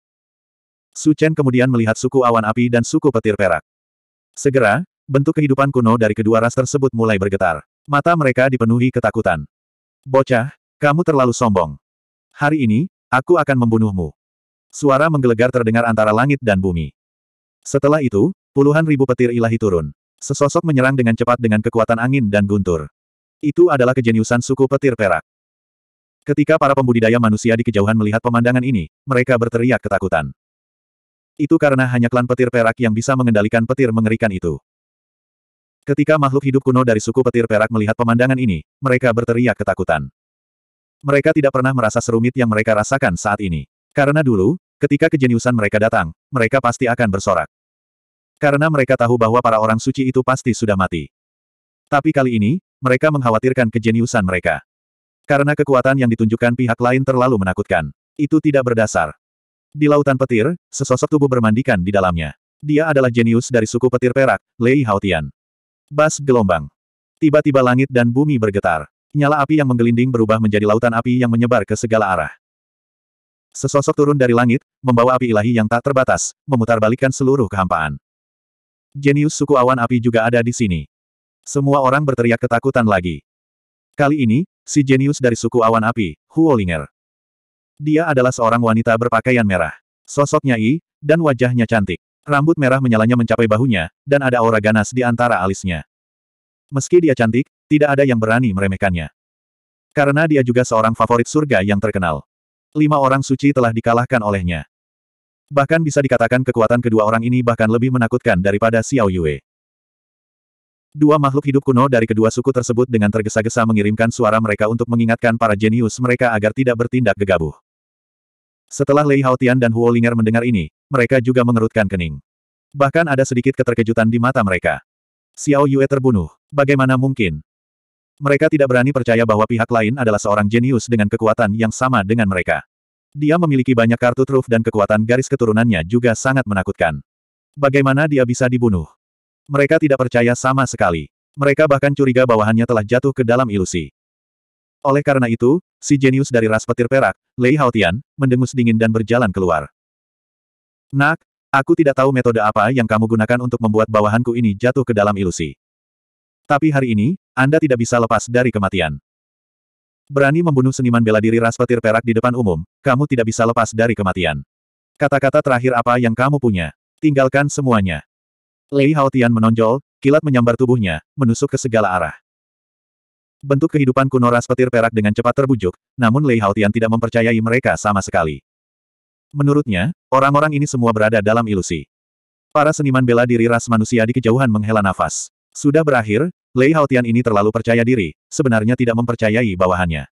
S1: Su Chen kemudian melihat suku awan api dan suku petir perak. Segera, Bentuk kehidupan kuno dari kedua ras tersebut mulai bergetar. Mata mereka dipenuhi ketakutan. Bocah, kamu terlalu sombong. Hari ini, aku akan membunuhmu. Suara menggelegar terdengar antara langit dan bumi. Setelah itu, puluhan ribu petir ilahi turun. Sesosok menyerang dengan cepat dengan kekuatan angin dan guntur. Itu adalah kejeniusan suku petir perak. Ketika para pembudidaya manusia di kejauhan melihat pemandangan ini, mereka berteriak ketakutan. Itu karena hanya klan petir perak yang bisa mengendalikan petir mengerikan itu. Ketika makhluk hidup kuno dari suku petir perak melihat pemandangan ini, mereka berteriak ketakutan. Mereka tidak pernah merasa serumit yang mereka rasakan saat ini. Karena dulu, ketika kejeniusan mereka datang, mereka pasti akan bersorak. Karena mereka tahu bahwa para orang suci itu pasti sudah mati. Tapi kali ini, mereka mengkhawatirkan kejeniusan mereka. Karena kekuatan yang ditunjukkan pihak lain terlalu menakutkan. Itu tidak berdasar. Di lautan petir, sesosok tubuh bermandikan di dalamnya. Dia adalah jenius dari suku petir perak, Lei Haotian. Bas gelombang. Tiba-tiba langit dan bumi bergetar. Nyala api yang menggelinding berubah menjadi lautan api yang menyebar ke segala arah. Sesosok turun dari langit, membawa api ilahi yang tak terbatas, memutarbalikkan seluruh kehampaan. Jenius suku awan api juga ada di sini. Semua orang berteriak ketakutan lagi. Kali ini, si jenius dari suku awan api, Huolinger. Dia adalah seorang wanita berpakaian merah. Sosoknya I, dan wajahnya cantik. Rambut merah menyalanya mencapai bahunya, dan ada aura ganas di antara alisnya. Meski dia cantik, tidak ada yang berani meremehkannya. Karena dia juga seorang favorit surga yang terkenal. Lima orang suci telah dikalahkan olehnya. Bahkan bisa dikatakan kekuatan kedua orang ini bahkan lebih menakutkan daripada Xiao Yue. Dua makhluk hidup kuno dari kedua suku tersebut dengan tergesa-gesa mengirimkan suara mereka untuk mengingatkan para jenius mereka agar tidak bertindak gegabah. Setelah Lei Haotian dan Huo Linger mendengar ini, mereka juga mengerutkan kening. Bahkan ada sedikit keterkejutan di mata mereka. Xiao Yue terbunuh. Bagaimana mungkin? Mereka tidak berani percaya bahwa pihak lain adalah seorang jenius dengan kekuatan yang sama dengan mereka. Dia memiliki banyak kartu truf dan kekuatan garis keturunannya juga sangat menakutkan. Bagaimana dia bisa dibunuh? Mereka tidak percaya sama sekali. Mereka bahkan curiga bawahannya telah jatuh ke dalam ilusi. Oleh karena itu, si jenius dari ras petir perak, Lei Haotian, mendengus dingin dan berjalan keluar. Nak, aku tidak tahu metode apa yang kamu gunakan untuk membuat bawahanku ini jatuh ke dalam ilusi. Tapi hari ini, Anda tidak bisa lepas dari kematian. Berani membunuh seniman bela diri ras petir perak di depan umum, kamu tidak bisa lepas dari kematian. Kata-kata terakhir apa yang kamu punya? Tinggalkan semuanya. Lei Haotian menonjol, kilat menyambar tubuhnya, menusuk ke segala arah. Bentuk kehidupan kuno ras petir perak dengan cepat terbujuk, namun Lei Haotian tidak mempercayai mereka sama sekali. Menurutnya, orang-orang ini semua berada dalam ilusi. Para seniman bela diri ras manusia di kejauhan menghela nafas. Sudah berakhir, Lei Haotian ini terlalu percaya diri, sebenarnya tidak mempercayai bawahannya.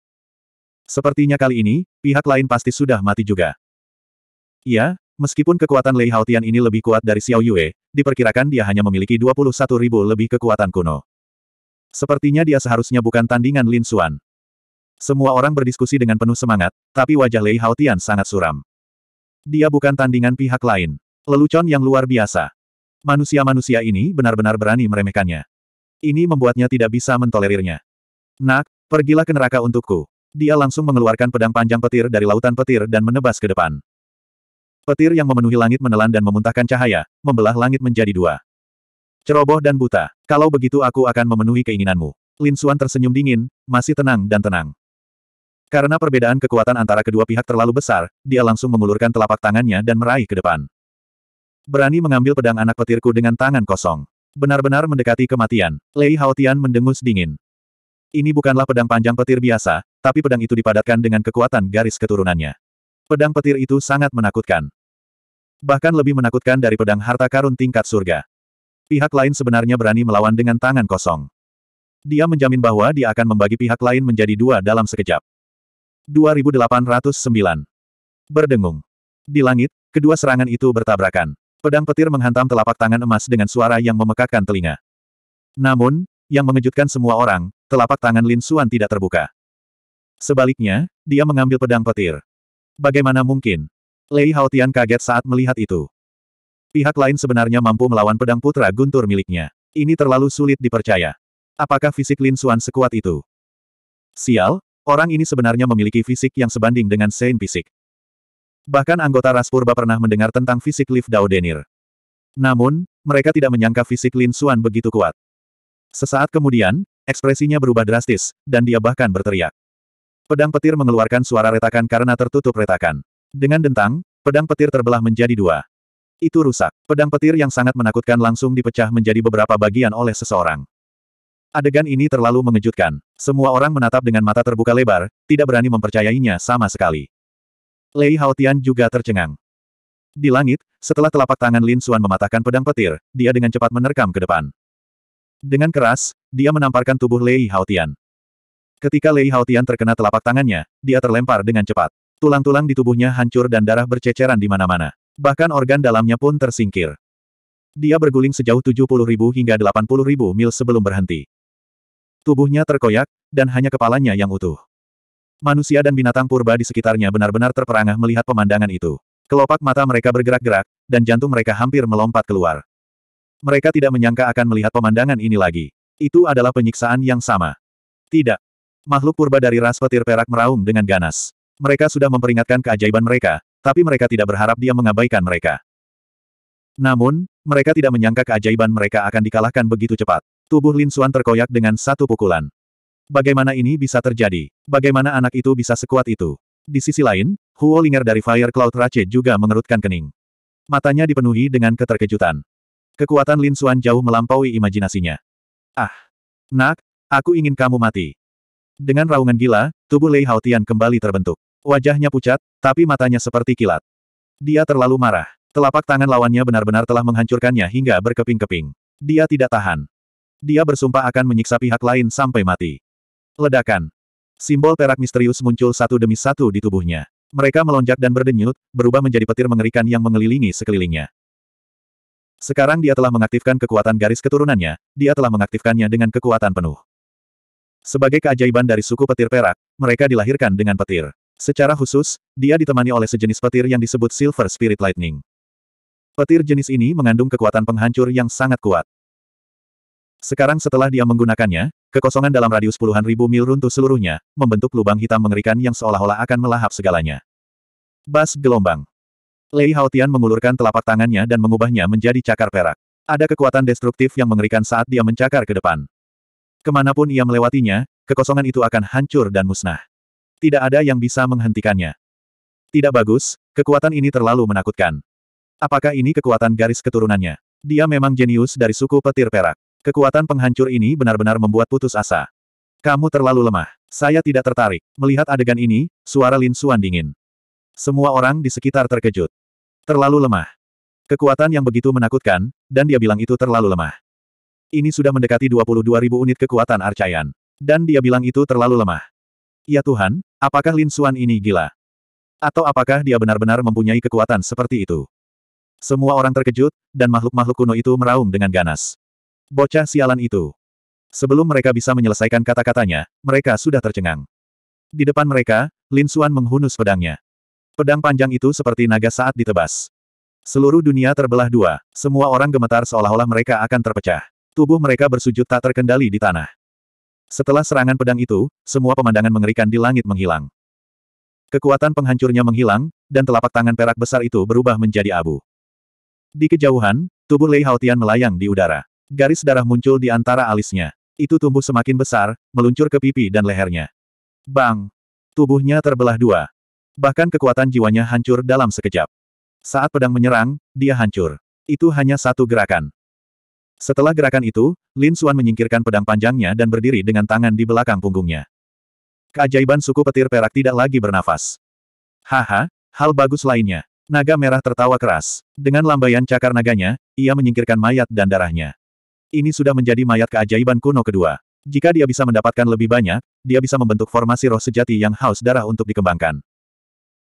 S1: Sepertinya kali ini, pihak lain pasti sudah mati juga. Iya, meskipun kekuatan Lei Haotian ini lebih kuat dari Xiao Yue, diperkirakan dia hanya memiliki 21.000 lebih kekuatan kuno. Sepertinya dia seharusnya bukan tandingan Lin Xuan. Semua orang berdiskusi dengan penuh semangat, tapi wajah Lei Haotian sangat suram. Dia bukan tandingan pihak lain. Lelucon yang luar biasa. Manusia-manusia ini benar-benar berani meremehkannya. Ini membuatnya tidak bisa mentolerirnya. Nak, pergilah ke neraka untukku. Dia langsung mengeluarkan pedang panjang petir dari lautan petir dan menebas ke depan. Petir yang memenuhi langit menelan dan memuntahkan cahaya, membelah langit menjadi dua. Ceroboh dan buta. Kalau begitu aku akan memenuhi keinginanmu. Lin Suan tersenyum dingin, masih tenang dan tenang. Karena perbedaan kekuatan antara kedua pihak terlalu besar, dia langsung mengulurkan telapak tangannya dan meraih ke depan. Berani mengambil pedang anak petirku dengan tangan kosong. Benar-benar mendekati kematian, Lei Haotian mendengus dingin. Ini bukanlah pedang panjang petir biasa, tapi pedang itu dipadatkan dengan kekuatan garis keturunannya. Pedang petir itu sangat menakutkan. Bahkan lebih menakutkan dari pedang harta karun tingkat surga. Pihak lain sebenarnya berani melawan dengan tangan kosong. Dia menjamin bahwa dia akan membagi pihak lain menjadi dua dalam sekejap. 2809. Berdengung. Di langit, kedua serangan itu bertabrakan. Pedang petir menghantam telapak tangan emas dengan suara yang memekakkan telinga. Namun, yang mengejutkan semua orang, telapak tangan Lin Xuan tidak terbuka. Sebaliknya, dia mengambil pedang petir. Bagaimana mungkin? Lei Haotian kaget saat melihat itu. Pihak lain sebenarnya mampu melawan pedang putra guntur miliknya. Ini terlalu sulit dipercaya. Apakah fisik Lin Xuan sekuat itu? Sial, orang ini sebenarnya memiliki fisik yang sebanding dengan Sein fisik. Bahkan anggota ras purba pernah mendengar tentang fisik Liv Dao Denir. Namun, mereka tidak menyangka fisik Lin Xuan begitu kuat. Sesaat kemudian, ekspresinya berubah drastis, dan dia bahkan berteriak. Pedang petir mengeluarkan suara retakan karena tertutup retakan. Dengan dentang, pedang petir terbelah menjadi dua. Itu rusak. Pedang petir yang sangat menakutkan langsung dipecah menjadi beberapa bagian oleh seseorang. Adegan ini terlalu mengejutkan. Semua orang menatap dengan mata terbuka lebar, tidak berani mempercayainya sama sekali. Lei Haotian juga tercengang. Di langit, setelah telapak tangan Lin Xuan mematahkan pedang petir, dia dengan cepat menerkam ke depan. Dengan keras, dia menamparkan tubuh Lei Haotian. Ketika Lei Haotian terkena telapak tangannya, dia terlempar dengan cepat. Tulang-tulang di tubuhnya hancur dan darah berceceran di mana-mana. Bahkan organ dalamnya pun tersingkir. Dia berguling sejauh 70.000 hingga 80.000 mil sebelum berhenti. Tubuhnya terkoyak, dan hanya kepalanya yang utuh. Manusia dan binatang purba di sekitarnya benar-benar terperangah melihat pemandangan itu. Kelopak mata mereka bergerak-gerak, dan jantung mereka hampir melompat keluar. Mereka tidak menyangka akan melihat pemandangan ini lagi. Itu adalah penyiksaan yang sama. Tidak. Makhluk purba dari ras petir perak meraung dengan ganas. Mereka sudah memperingatkan keajaiban mereka, tapi mereka tidak berharap dia mengabaikan mereka. Namun, mereka tidak menyangka keajaiban mereka akan dikalahkan begitu cepat. Tubuh Lin Suan terkoyak dengan satu pukulan. Bagaimana ini bisa terjadi? Bagaimana anak itu bisa sekuat itu? Di sisi lain, Huo Linger dari Fire Cloud Rache juga mengerutkan kening. Matanya dipenuhi dengan keterkejutan. Kekuatan Lin Suan jauh melampaui imajinasinya. Ah! Nak, aku ingin kamu mati. Dengan raungan gila, tubuh Lei Haotian kembali terbentuk. Wajahnya pucat, tapi matanya seperti kilat. Dia terlalu marah. Telapak tangan lawannya benar-benar telah menghancurkannya hingga berkeping-keping. Dia tidak tahan. Dia bersumpah akan menyiksa pihak lain sampai mati. Ledakan. Simbol perak misterius muncul satu demi satu di tubuhnya. Mereka melonjak dan berdenyut, berubah menjadi petir mengerikan yang mengelilingi sekelilingnya. Sekarang dia telah mengaktifkan kekuatan garis keturunannya, dia telah mengaktifkannya dengan kekuatan penuh. Sebagai keajaiban dari suku petir perak, mereka dilahirkan dengan petir. Secara khusus, dia ditemani oleh sejenis petir yang disebut Silver Spirit Lightning. Petir jenis ini mengandung kekuatan penghancur yang sangat kuat. Sekarang setelah dia menggunakannya, kekosongan dalam radius puluhan ribu mil runtuh seluruhnya, membentuk lubang hitam mengerikan yang seolah-olah akan melahap segalanya. Bas gelombang. Lei Haotian mengulurkan telapak tangannya dan mengubahnya menjadi cakar perak. Ada kekuatan destruktif yang mengerikan saat dia mencakar ke depan. Kemanapun ia melewatinya, kekosongan itu akan hancur dan musnah. Tidak ada yang bisa menghentikannya. Tidak bagus, kekuatan ini terlalu menakutkan. Apakah ini kekuatan garis keturunannya? Dia memang jenius dari suku petir perak. Kekuatan penghancur ini benar-benar membuat putus asa. Kamu terlalu lemah. Saya tidak tertarik. Melihat adegan ini, suara Lin Suan dingin. Semua orang di sekitar terkejut. Terlalu lemah. Kekuatan yang begitu menakutkan, dan dia bilang itu terlalu lemah. Ini sudah mendekati 22.000 unit kekuatan Arcayan. Dan dia bilang itu terlalu lemah. Ya Tuhan, apakah Lin Xuan ini gila? Atau apakah dia benar-benar mempunyai kekuatan seperti itu? Semua orang terkejut, dan makhluk-makhluk kuno itu meraung dengan ganas. Bocah sialan itu. Sebelum mereka bisa menyelesaikan kata-katanya, mereka sudah tercengang. Di depan mereka, Lin Xuan menghunus pedangnya. Pedang panjang itu seperti naga saat ditebas. Seluruh dunia terbelah dua, semua orang gemetar seolah-olah mereka akan terpecah. Tubuh mereka bersujud tak terkendali di tanah. Setelah serangan pedang itu, semua pemandangan mengerikan di langit menghilang. Kekuatan penghancurnya menghilang, dan telapak tangan perak besar itu berubah menjadi abu. Di kejauhan, tubuh Lei Haotian melayang di udara. Garis darah muncul di antara alisnya. Itu tumbuh semakin besar, meluncur ke pipi dan lehernya. Bang! Tubuhnya terbelah dua. Bahkan kekuatan jiwanya hancur dalam sekejap. Saat pedang menyerang, dia hancur. Itu hanya satu gerakan. Setelah gerakan itu, Lin Suan menyingkirkan pedang panjangnya dan berdiri dengan tangan di belakang punggungnya. Keajaiban suku petir perak tidak lagi bernafas. Haha, hal bagus lainnya. Naga merah tertawa keras. Dengan lambaian cakar naganya, ia menyingkirkan mayat dan darahnya. Ini sudah menjadi mayat keajaiban kuno kedua. Jika dia bisa mendapatkan lebih banyak, dia bisa membentuk formasi roh sejati yang haus darah untuk dikembangkan.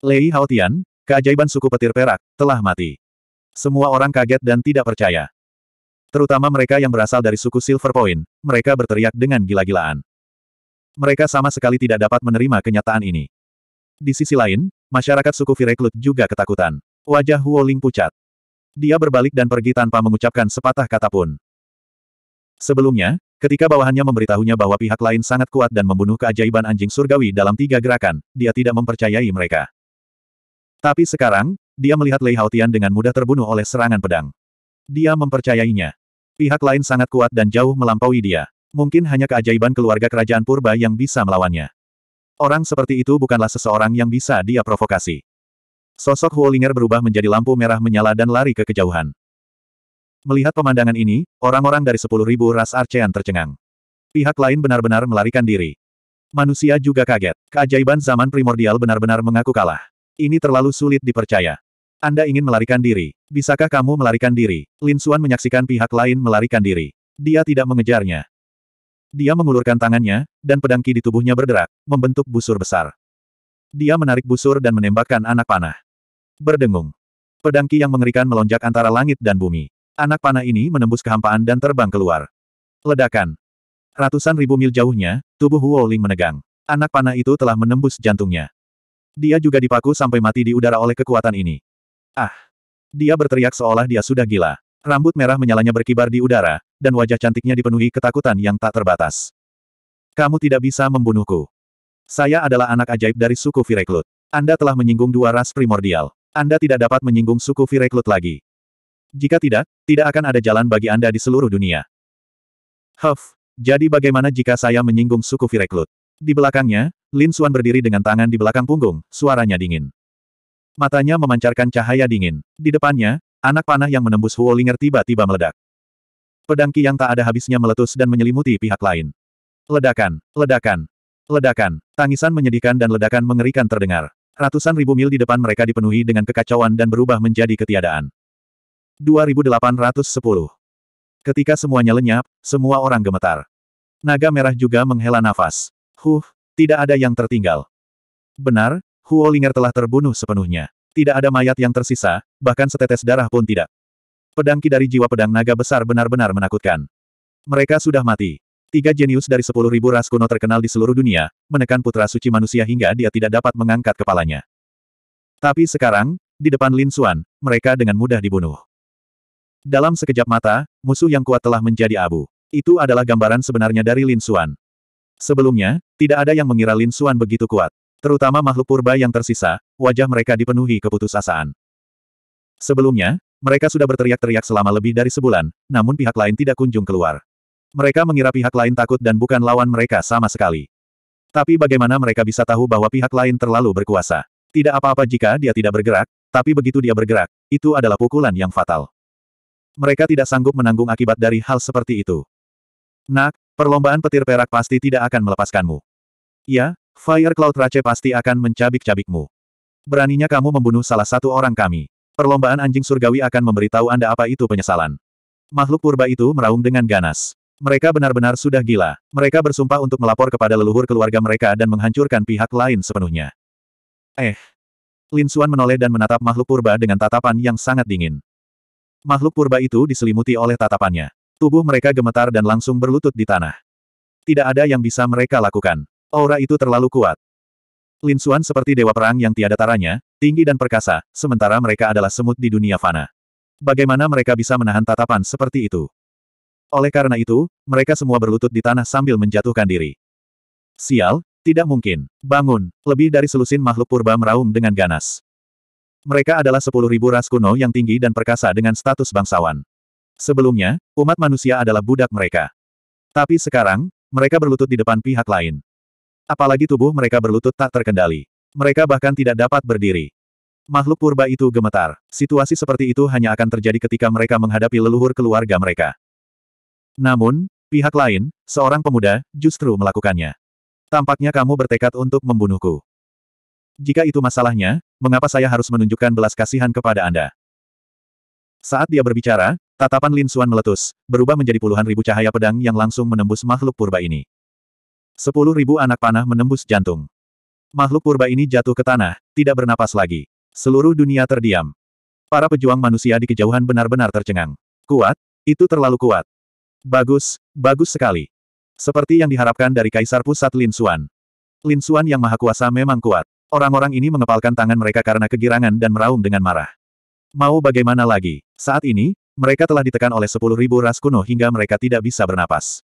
S1: Lei Haotian, keajaiban suku petir perak, telah mati. Semua orang kaget dan tidak percaya. Terutama mereka yang berasal dari suku Silver Point, mereka berteriak dengan gila-gilaan. Mereka sama sekali tidak dapat menerima kenyataan ini. Di sisi lain, masyarakat suku Vireklut juga ketakutan. Wajah Huoling pucat. Dia berbalik dan pergi tanpa mengucapkan sepatah kata pun. Sebelumnya, ketika bawahannya memberitahunya bahwa pihak lain sangat kuat dan membunuh keajaiban anjing surgawi dalam tiga gerakan, dia tidak mempercayai mereka. Tapi sekarang, dia melihat Lei Haotian dengan mudah terbunuh oleh serangan pedang. Dia mempercayainya. Pihak lain sangat kuat dan jauh melampaui dia. Mungkin hanya keajaiban keluarga kerajaan purba yang bisa melawannya. Orang seperti itu bukanlah seseorang yang bisa dia provokasi. Sosok Huolinger berubah menjadi lampu merah menyala dan lari ke kejauhan. Melihat pemandangan ini, orang-orang dari sepuluh ribu ras Arcean tercengang. Pihak lain benar-benar melarikan diri. Manusia juga kaget. Keajaiban zaman primordial benar-benar mengaku kalah. Ini terlalu sulit dipercaya. Anda ingin melarikan diri. Bisakah kamu melarikan diri? Lin Suan menyaksikan pihak lain melarikan diri. Dia tidak mengejarnya. Dia mengulurkan tangannya, dan pedang ki di tubuhnya bergerak, membentuk busur besar. Dia menarik busur dan menembakkan anak panah. Berdengung. Pedang ki yang mengerikan melonjak antara langit dan bumi. Anak panah ini menembus kehampaan dan terbang keluar. Ledakan. Ratusan ribu mil jauhnya, tubuh Ling menegang. Anak panah itu telah menembus jantungnya. Dia juga dipaku sampai mati di udara oleh kekuatan ini. Ah! Dia berteriak seolah dia sudah gila. Rambut merah menyalanya berkibar di udara, dan wajah cantiknya dipenuhi ketakutan yang tak terbatas. Kamu tidak bisa membunuhku. Saya adalah anak ajaib dari suku Vireklut. Anda telah menyinggung dua ras primordial. Anda tidak dapat menyinggung suku Vireklut lagi. Jika tidak, tidak akan ada jalan bagi Anda di seluruh dunia. Huff, jadi bagaimana jika saya menyinggung suku Vireklut? Di belakangnya, Lin Xuan berdiri dengan tangan di belakang punggung, suaranya dingin. Matanya memancarkan cahaya dingin. Di depannya, anak panah yang menembus Huolinger tiba-tiba meledak. Pedang Qi yang tak ada habisnya meletus dan menyelimuti pihak lain. Ledakan, ledakan, ledakan, tangisan menyedihkan dan ledakan mengerikan terdengar. Ratusan ribu mil di depan mereka dipenuhi dengan kekacauan dan berubah menjadi ketiadaan. 2810 Ketika semuanya lenyap, semua orang gemetar. Naga merah juga menghela nafas. Huh, tidak ada yang tertinggal. Benar, Huolinger telah terbunuh sepenuhnya. Tidak ada mayat yang tersisa, bahkan setetes darah pun tidak. Pedangki dari jiwa pedang naga besar benar-benar menakutkan. Mereka sudah mati. Tiga jenius dari sepuluh ribu ras kuno terkenal di seluruh dunia, menekan putra suci manusia hingga dia tidak dapat mengangkat kepalanya. Tapi sekarang, di depan Lin Xuan, mereka dengan mudah dibunuh. Dalam sekejap mata, musuh yang kuat telah menjadi abu. Itu adalah gambaran sebenarnya dari Lin Xuan. Sebelumnya, tidak ada yang mengira Lin Xuan begitu kuat. Terutama makhluk purba yang tersisa, wajah mereka dipenuhi keputusasaan. Sebelumnya, mereka sudah berteriak-teriak selama lebih dari sebulan, namun pihak lain tidak kunjung keluar. Mereka mengira pihak lain takut dan bukan lawan mereka sama sekali. Tapi bagaimana mereka bisa tahu bahwa pihak lain terlalu berkuasa? Tidak apa-apa jika dia tidak bergerak, tapi begitu dia bergerak, itu adalah pukulan yang fatal. Mereka tidak sanggup menanggung akibat dari hal seperti itu. Nak, perlombaan petir perak pasti tidak akan melepaskanmu. Ya, Fire Cloud Rache pasti akan mencabik-cabikmu. Beraninya kamu membunuh salah satu orang kami. Perlombaan anjing surgawi akan memberitahu Anda apa itu penyesalan. Makhluk purba itu meraung dengan ganas. Mereka benar-benar sudah gila. Mereka bersumpah untuk melapor kepada leluhur keluarga mereka dan menghancurkan pihak lain sepenuhnya. Eh. Lin Xuan menoleh dan menatap makhluk purba dengan tatapan yang sangat dingin. Makhluk purba itu diselimuti oleh tatapannya. Tubuh mereka gemetar dan langsung berlutut di tanah. Tidak ada yang bisa mereka lakukan. Aura itu terlalu kuat. Lin Xuan seperti dewa perang yang tiada taranya, tinggi dan perkasa, sementara mereka adalah semut di dunia fana. Bagaimana mereka bisa menahan tatapan seperti itu? Oleh karena itu, mereka semua berlutut di tanah sambil menjatuhkan diri. Sial, tidak mungkin. Bangun, lebih dari selusin makhluk purba meraung dengan ganas. Mereka adalah sepuluh ribu ras kuno yang tinggi dan perkasa dengan status bangsawan. Sebelumnya, umat manusia adalah budak mereka. Tapi sekarang, mereka berlutut di depan pihak lain. Apalagi tubuh mereka berlutut tak terkendali. Mereka bahkan tidak dapat berdiri. Makhluk purba itu gemetar. Situasi seperti itu hanya akan terjadi ketika mereka menghadapi leluhur keluarga mereka. Namun, pihak lain, seorang pemuda, justru melakukannya. Tampaknya kamu bertekad untuk membunuhku. Jika itu masalahnya, mengapa saya harus menunjukkan belas kasihan kepada Anda? Saat dia berbicara, tatapan Lin Xuan meletus, berubah menjadi puluhan ribu cahaya pedang yang langsung menembus makhluk purba ini. Sepuluh ribu anak panah menembus jantung. Makhluk purba ini jatuh ke tanah, tidak bernapas lagi. Seluruh dunia terdiam. Para pejuang manusia di kejauhan benar-benar tercengang. Kuat? Itu terlalu kuat. Bagus, bagus sekali. Seperti yang diharapkan dari Kaisar Pusat Lin Xuan. Lin Xuan yang maha kuasa memang kuat. Orang-orang ini mengepalkan tangan mereka karena kegirangan dan meraung dengan marah. Mau bagaimana lagi? Saat ini, mereka telah ditekan oleh sepuluh ribu ras kuno hingga mereka tidak bisa bernapas.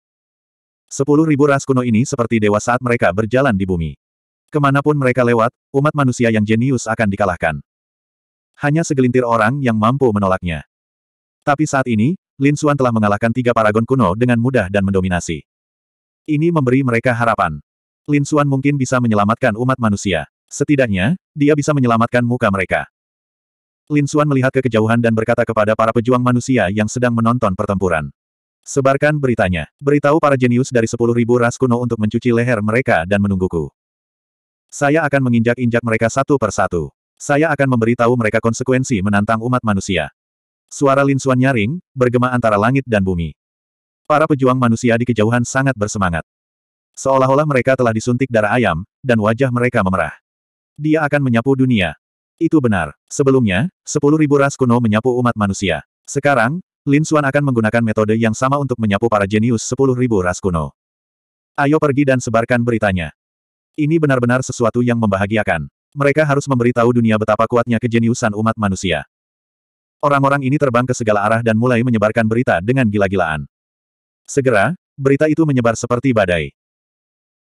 S1: Sepuluh ribu ras kuno ini seperti dewa saat mereka berjalan di bumi. Kemanapun mereka lewat, umat manusia yang jenius akan dikalahkan. Hanya segelintir orang yang mampu menolaknya. Tapi saat ini, Lin Suan telah mengalahkan tiga paragon kuno dengan mudah dan mendominasi. Ini memberi mereka harapan. Lin Suan mungkin bisa menyelamatkan umat manusia. Setidaknya, dia bisa menyelamatkan muka mereka. Lin Suan melihat ke kejauhan dan berkata kepada para pejuang manusia yang sedang menonton pertempuran. Sebarkan beritanya. Beritahu para jenius dari sepuluh ribu ras kuno untuk mencuci leher mereka dan menungguku. Saya akan menginjak-injak mereka satu per satu. Saya akan memberitahu mereka konsekuensi menantang umat manusia. Suara linsuan nyaring, bergema antara langit dan bumi. Para pejuang manusia di kejauhan sangat bersemangat. Seolah-olah mereka telah disuntik darah ayam, dan wajah mereka memerah. Dia akan menyapu dunia. Itu benar. Sebelumnya, sepuluh ribu ras kuno menyapu umat manusia. Sekarang, Lin Xuan akan menggunakan metode yang sama untuk menyapu para jenius sepuluh ribu ras kuno. Ayo pergi dan sebarkan beritanya. Ini benar-benar sesuatu yang membahagiakan. Mereka harus memberitahu dunia betapa kuatnya kejeniusan umat manusia. Orang-orang ini terbang ke segala arah dan mulai menyebarkan berita dengan gila-gilaan. Segera, berita itu menyebar seperti badai.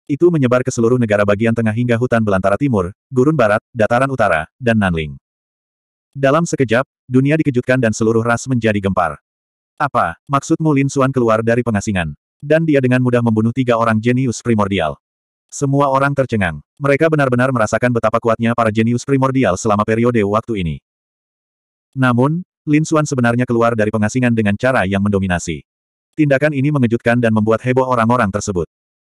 S1: Itu menyebar ke seluruh negara bagian tengah hingga hutan belantara timur, gurun barat, dataran utara, dan Nanling. Dalam sekejap, dunia dikejutkan dan seluruh ras menjadi gempar. Apa, maksudmu Lin Xuan keluar dari pengasingan? Dan dia dengan mudah membunuh tiga orang jenius primordial. Semua orang tercengang. Mereka benar-benar merasakan betapa kuatnya para jenius primordial selama periode waktu ini. Namun, Lin Xuan sebenarnya keluar dari pengasingan dengan cara yang mendominasi. Tindakan ini mengejutkan dan membuat heboh orang-orang tersebut.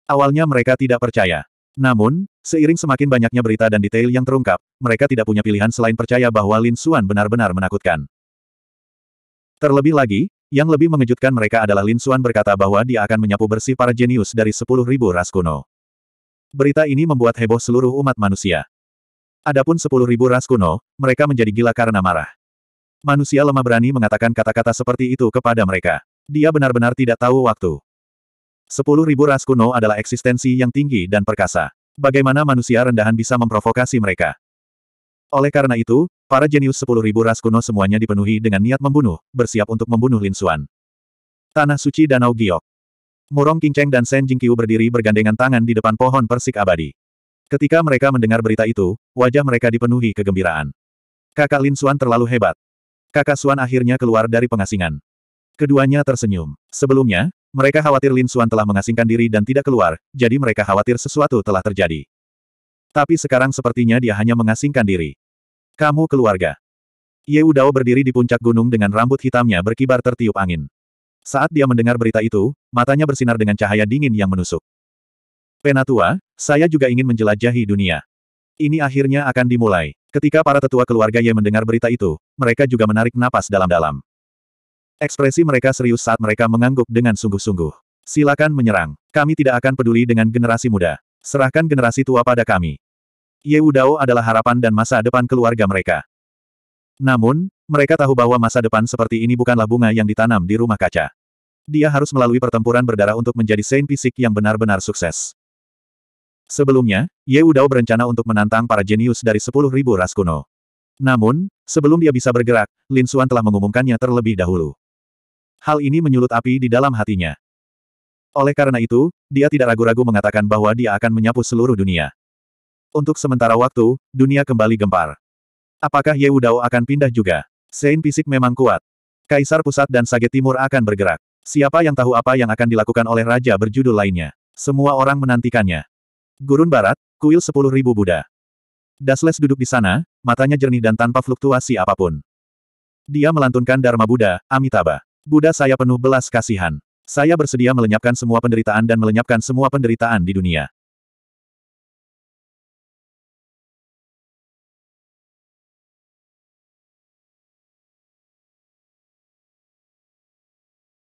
S1: Awalnya mereka tidak percaya. Namun, seiring semakin banyaknya berita dan detail yang terungkap, mereka tidak punya pilihan selain percaya bahwa Lin Xuan benar-benar menakutkan. Terlebih lagi, yang lebih mengejutkan mereka adalah Lin Xuan berkata bahwa dia akan menyapu bersih para jenius dari 10.000 ras kuno. Berita ini membuat heboh seluruh umat manusia. Adapun 10.000 ras kuno, mereka menjadi gila karena marah. Manusia lemah berani mengatakan kata-kata seperti itu kepada mereka. Dia benar-benar tidak tahu waktu. 10.000 ras kuno adalah eksistensi yang tinggi dan perkasa. Bagaimana manusia rendahan bisa memprovokasi mereka? Oleh karena itu, Para jenius sepuluh ribu ras kuno semuanya dipenuhi dengan niat membunuh, bersiap untuk membunuh Lin Xuan. Tanah suci Danau Giok. Murong Qingcheng dan Shen Jingqiu berdiri bergandengan tangan di depan pohon persik abadi. Ketika mereka mendengar berita itu, wajah mereka dipenuhi kegembiraan. Kakak Lin Xuan terlalu hebat. Kakak Xuan akhirnya keluar dari pengasingan. Keduanya tersenyum. Sebelumnya, mereka khawatir Lin Xuan telah mengasingkan diri dan tidak keluar, jadi mereka khawatir sesuatu telah terjadi. Tapi sekarang sepertinya dia hanya mengasingkan diri. Kamu keluarga. Udao berdiri di puncak gunung dengan rambut hitamnya berkibar tertiup angin. Saat dia mendengar berita itu, matanya bersinar dengan cahaya dingin yang menusuk. Penatua, saya juga ingin menjelajahi dunia. Ini akhirnya akan dimulai. Ketika para tetua keluarga Ye mendengar berita itu, mereka juga menarik napas dalam-dalam. Ekspresi mereka serius saat mereka mengangguk dengan sungguh-sungguh. Silakan menyerang. Kami tidak akan peduli dengan generasi muda. Serahkan generasi tua pada kami. Ye Wudao adalah harapan dan masa depan keluarga mereka. Namun, mereka tahu bahwa masa depan seperti ini bukanlah bunga yang ditanam di rumah kaca. Dia harus melalui pertempuran berdarah untuk menjadi Saint Fisik yang benar-benar sukses. Sebelumnya, Ye Wudao berencana untuk menantang para jenius dari 10.000 ras kuno. Namun, sebelum dia bisa bergerak, Lin Suan telah mengumumkannya terlebih dahulu. Hal ini menyulut api di dalam hatinya. Oleh karena itu, dia tidak ragu-ragu mengatakan bahwa dia akan menyapu seluruh dunia. Untuk sementara waktu, dunia kembali gempar. Apakah Ye Wudao akan pindah juga? Sein fisik memang kuat. Kaisar Pusat dan Sage Timur akan bergerak. Siapa yang tahu apa yang akan dilakukan oleh raja berjudul lainnya? Semua orang menantikannya. Gurun Barat, kuil Sepuluh Ribu Buddha. Dasles duduk di sana, matanya jernih dan tanpa fluktuasi apapun. Dia melantunkan Dharma Buddha, Amitabha. Buddha saya penuh belas kasihan. Saya bersedia melenyapkan semua penderitaan dan melenyapkan semua penderitaan di dunia.